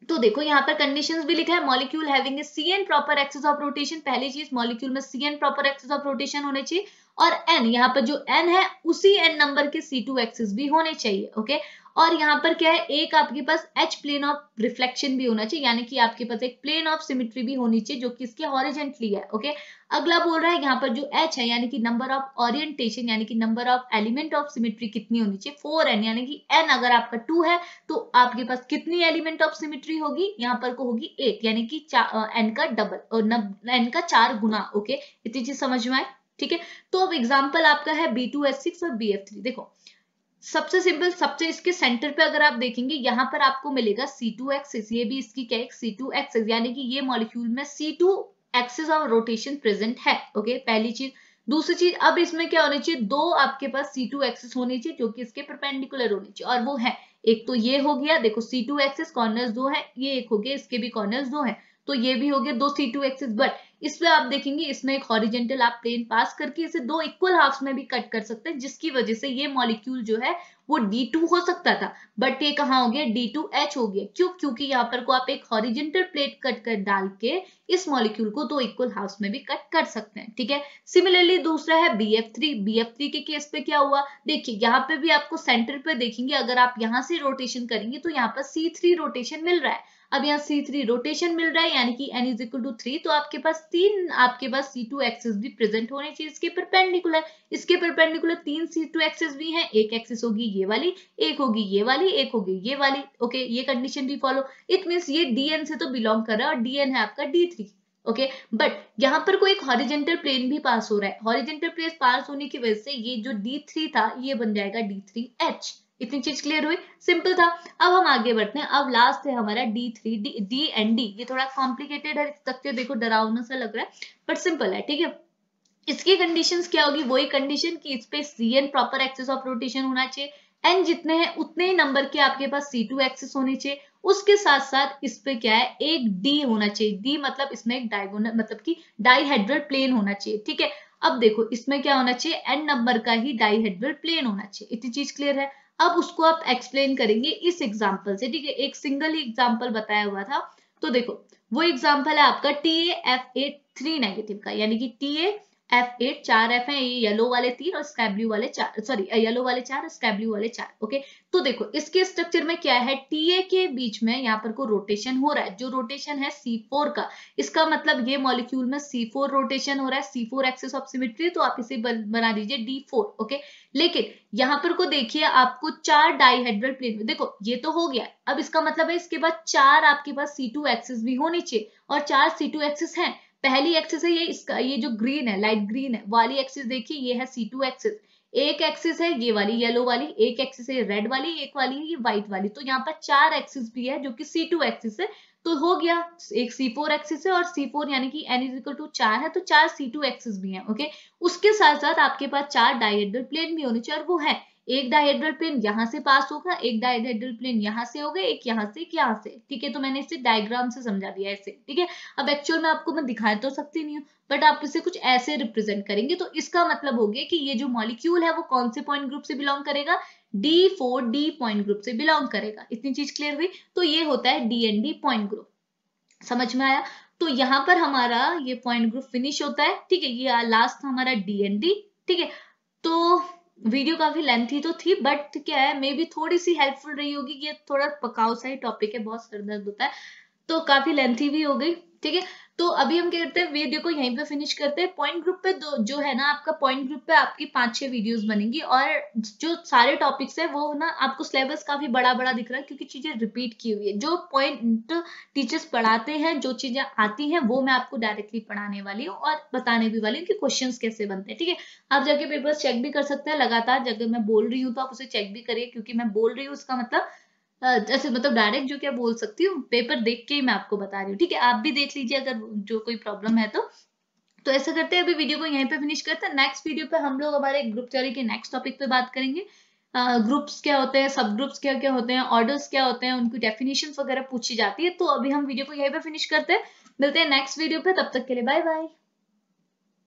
तो देखो यहाँ पर कंडीशंस भी लिखा है molecule having C N proper axis of rotation पहली चीज मॉलिक्यूल में C N proper axis of rotation होने चाहिए और एन यहाँ पर जो एन है उसी एन नंबर के सी टू एक्सेस भी होने चाहिए ओके और यहाँ पर क्या है एक आपके पास एच प्लेन ऑफ रिफ्लेक्शन भी होना चाहिए यानी कि आपके पास एक प्लेन ऑफ सिमिट्री भी होनी चाहिए जो कि इसके हॉरिजेंटली है ओके अगला बोल रहा है यहाँ पर जो एच है यानी कि नंबर ऑफ ऑरियंटेशन यानी कि number of element of symmetry कितनी होनी चाहिए फोर एन यानी कि एन अगर आपका टू है तो आपके पास कितनी एलिमेंट ऑफ सिमिट्री होगी यहाँ पर को होगी एट यानी कि एन का डबल और एन का चार गुना ओके इतनी चीज समझ में आए ठीक है तो अब एग्जाम्पल आपका है बी टू एस सिक्स और बी एफ थ्री देखो सबसे सिंपल सबसे इसके सेंटर पे अगर आप देखेंगे यहाँ पर आपको मिलेगा एक्सिस ये भी इसकी क्या टू एक्सिस यानी कि ये मॉलिक्यूल में two axis of rotation present है ओके पहली चीज दूसरी चीज अब इसमें क्या होनी चाहिए दो आपके पास सी टू एक्सिस होनी चाहिए जो कि इसके परपेंडिकुलर होनी चाहिए और वो है एक तो ये हो गया देखो सी टू एक्सिस कॉर्नर्स दो है ये एक हो गया इसके भी कॉर्नर्स दो है तो ये भी हो गया दो सी टू एक्सिस बट इसमें आप देखेंगे इसमें एक हॉरिजेंटल आप प्लेन पास करके इसे दो इक्वल हाफ में भी कट कर सकते हैं जिसकी वजह से ये मॉलिक्यूल जो है वो D2 हो सकता था बट ये कहा हो गया डी टू एच हो गया क्यों क्योंकि यहाँ पर को आप एक हॉरिजेंटल प्लेट कट कर डाल के इस मॉलिक्यूल को दो इक्वल हाउस में भी कट कर सकते हैं ठीक है सिमिलरली दूसरा है B B F three F three के केस पे क्या हुआ देखिए यहाँ पे भी आपको सेंटर पे देखेंगे अगर आप यहाँ से रोटेशन करेंगे तो यहाँ पर सी थ्री रोटेशन मिल रहा है अब यहाँ सी थ्री रोटेशन मिल रहा है यानी कि N is equal to three तो आपके पास तीन आपके पास सी टू एक्सेस भी प्रेजेंट होने चाहिए इसके परपेंडिकुलर इसके परपेंडिकुलर तीन सी टू एक्सेस भी हैं एक एक्सेस होगी ये वाली एक होगी ये वाली एक होगी ये वाली ओके ये कंडीशन भी फॉलो इट मीन्स ये डीएन से तो बिलोंग कर रहा है और डीएन है आपका डी थ्री ओके बट यहाँ पर कोई एक हॉरिजेंटल प्लेन भी पास हो रहा है हॉरिजेंटल प्लेन पास होने की वजह से ये जो डी थ्री था ये बन जाएगा डी थ्री एच इतनी चीज क्लियर हुई सिंपल था अब हम आगे बढ़ते हैं अब लास्ट है हमारा D three D D and D ये थोड़ा कॉम्प्लिकेटेड है स्ट्रक्चर तो देखो डरावना सा लग रहा है बट सिंपल है ठीक है इसकी कंडीशन क्या होगी वही कंडीशन की इस पे C N proper axis of rotation होना चाहिए एन जितने हैं उतने ही नंबर के आपके पास सी टू एक्सेस होने चाहिए उसके साथ साथ इस पे क्या है एक डी होना चाहिए डी मतलब इसमें एक डायगोनल मतलब कि डाईहेड्रल प्लेन होना चाहिए ठीक है अब देखो इसमें क्या होना चाहिए एन नंबर का ही डाईहेड्रल प्लेन होना चाहिए इतनी चीज क्लियर है अब उसको आप एक्सप्लेन करेंगे इस एग्जाम्पल से ठीक है एक सिंगल ही एग्जाम्पल बताया हुआ था तो देखो वो एग्जाम्पल है आपका T F A three negative का यानी कि टी ए एफ एट चार एफ है ये येलो वाले तीन और स्काई ब्लू वाले चार सॉरी येलो वाले चार और स्काई ब्लू वाले चार ओके तो देखो इसके स्ट्रक्चर में क्या है टीए के बीच में यहाँ पर को रोटेशन हो रहा है जो रोटेशन है सी फोर का इसका मतलब ये मॉलिक्यूल में सी फोर रोटेशन हो रहा है C four axis of symmetry तो आप इसे बना दीजिए डी फोर ओके लेकिन यहाँ पर को देखिए आपको चार डाईहेड्रल प्लेन में देखो ये तो हो गया अब इसका मतलब है इसके बाद चार आपके पास सी टू एक्सेस भी होनी चाहिए और चार सी टू एक्सेस है पहली एक्सिस है ये इसका ये जो ग्रीन है लाइट ग्रीन है वाली एक्सिस देखिए ये है सी टू एक्सिस एक एक्सिस है ये वाली येलो वाली एक एक्सिस है रेड वाली एक वाली है ये व्हाइट वाली तो यहाँ पर चार एक्सिस भी है जो कि सी टू एक्सिस है तो हो गया एक सी फोर एक्सिस है और सी फोर यानी कि एन इज इक्वल टू चार है तो चार सी टू एक्सिस भी है ओके उसके साथ साथ आपके पास चार डाइएडल प्लेन भी होने चाहिए और वो है एक डाइहेड्रल प्लेन यहाँ से पास होगा एक डाइहेड्रल प्लेन यहाँ से होगा एक यहाँ से एक यहां से ठीक है तो मैंने इसे डायग्राम से समझा दिया ऐसे ठीक है अब एक्चुअल में आपको मैं दिखा तो सकती नहीं हूँ बट आप इसे कुछ ऐसे रिप्रेजेंट करेंगे तो इसका मतलब हो गया कि ये जो मॉलिक्यूल है वो कौन से पॉइंट ग्रुप से बिलोंग करेगा D four D point group से बिलोंग करेगा इतनी चीज क्लियर हुई तो ये होता है D and D point group समझ में आया तो यहाँ पर हमारा ये पॉइंट ग्रुप फिनिश होता है ठीक है ये लास्ट हमारा डी एंड डी ठीक है तो वीडियो काफी लेंथी तो थी बट क्या है मे बी थोड़ी सी हेल्पफुल रही होगी ये थोड़ा पकाऊ सा ही टॉपिक है बहुत सर दर्द होता है तो काफी लेंथी भी हो गई ठीक है तो अभी हम कहते हैं वीडियो को यहीं पे फिनिश करते हैं पॉइंट ग्रुप पे दो जो है ना आपका पॉइंट ग्रुप पे आपकी पांच छह वीडियोस बनेंगी और जो सारे टॉपिक्स है वो ना आपको सिलेबस काफी बड़ा बड़ा दिख रहा है क्योंकि चीजें रिपीट की हुई है जो पॉइंट टीचर्स पढ़ाते हैं जो चीजें आती हैं वो मैं आपको डायरेक्टली पढ़ाने वाली हूँ और बताने भी वाली हूँ कि क्वेश्चन कैसे बनते हैं ठीक है थीके? आप जाके पेपर चेक भी कर सकते हैं लगातार जब मैं बोल रही हूँ तो आप उसे चेक भी करिए क्योंकि मैं बोल रही हूँ उसका मतलब जैसे मतलब डायरेक्ट जो क्या बोल सकती हूँ पेपर देख के ही मैं आपको बता रही हूँ ठीक है आप भी देख लीजिए अगर जो कोई प्रॉब्लम है तो तो ऐसा करते हैं अभी वीडियो को यहीं पे फिनिश करते हैं नेक्स्ट वीडियो पे हम लोग हमारे ग्रुप थ्योरी के नेक्स्ट टॉपिक पे बात करेंगे ग्रुप्स uh, क्या होते हैं सब ग्रुप्स क्या क्या होते हैं ऑर्डर्स क्या होते हैं उनकी डेफिनेशन वगैरह पूछी जाती है तो अभी हम वीडियो को यहीं पे फिनिश करते हैं मिलते हैं नेक्स्ट वीडियो पे तब तक के लिए बाय बाय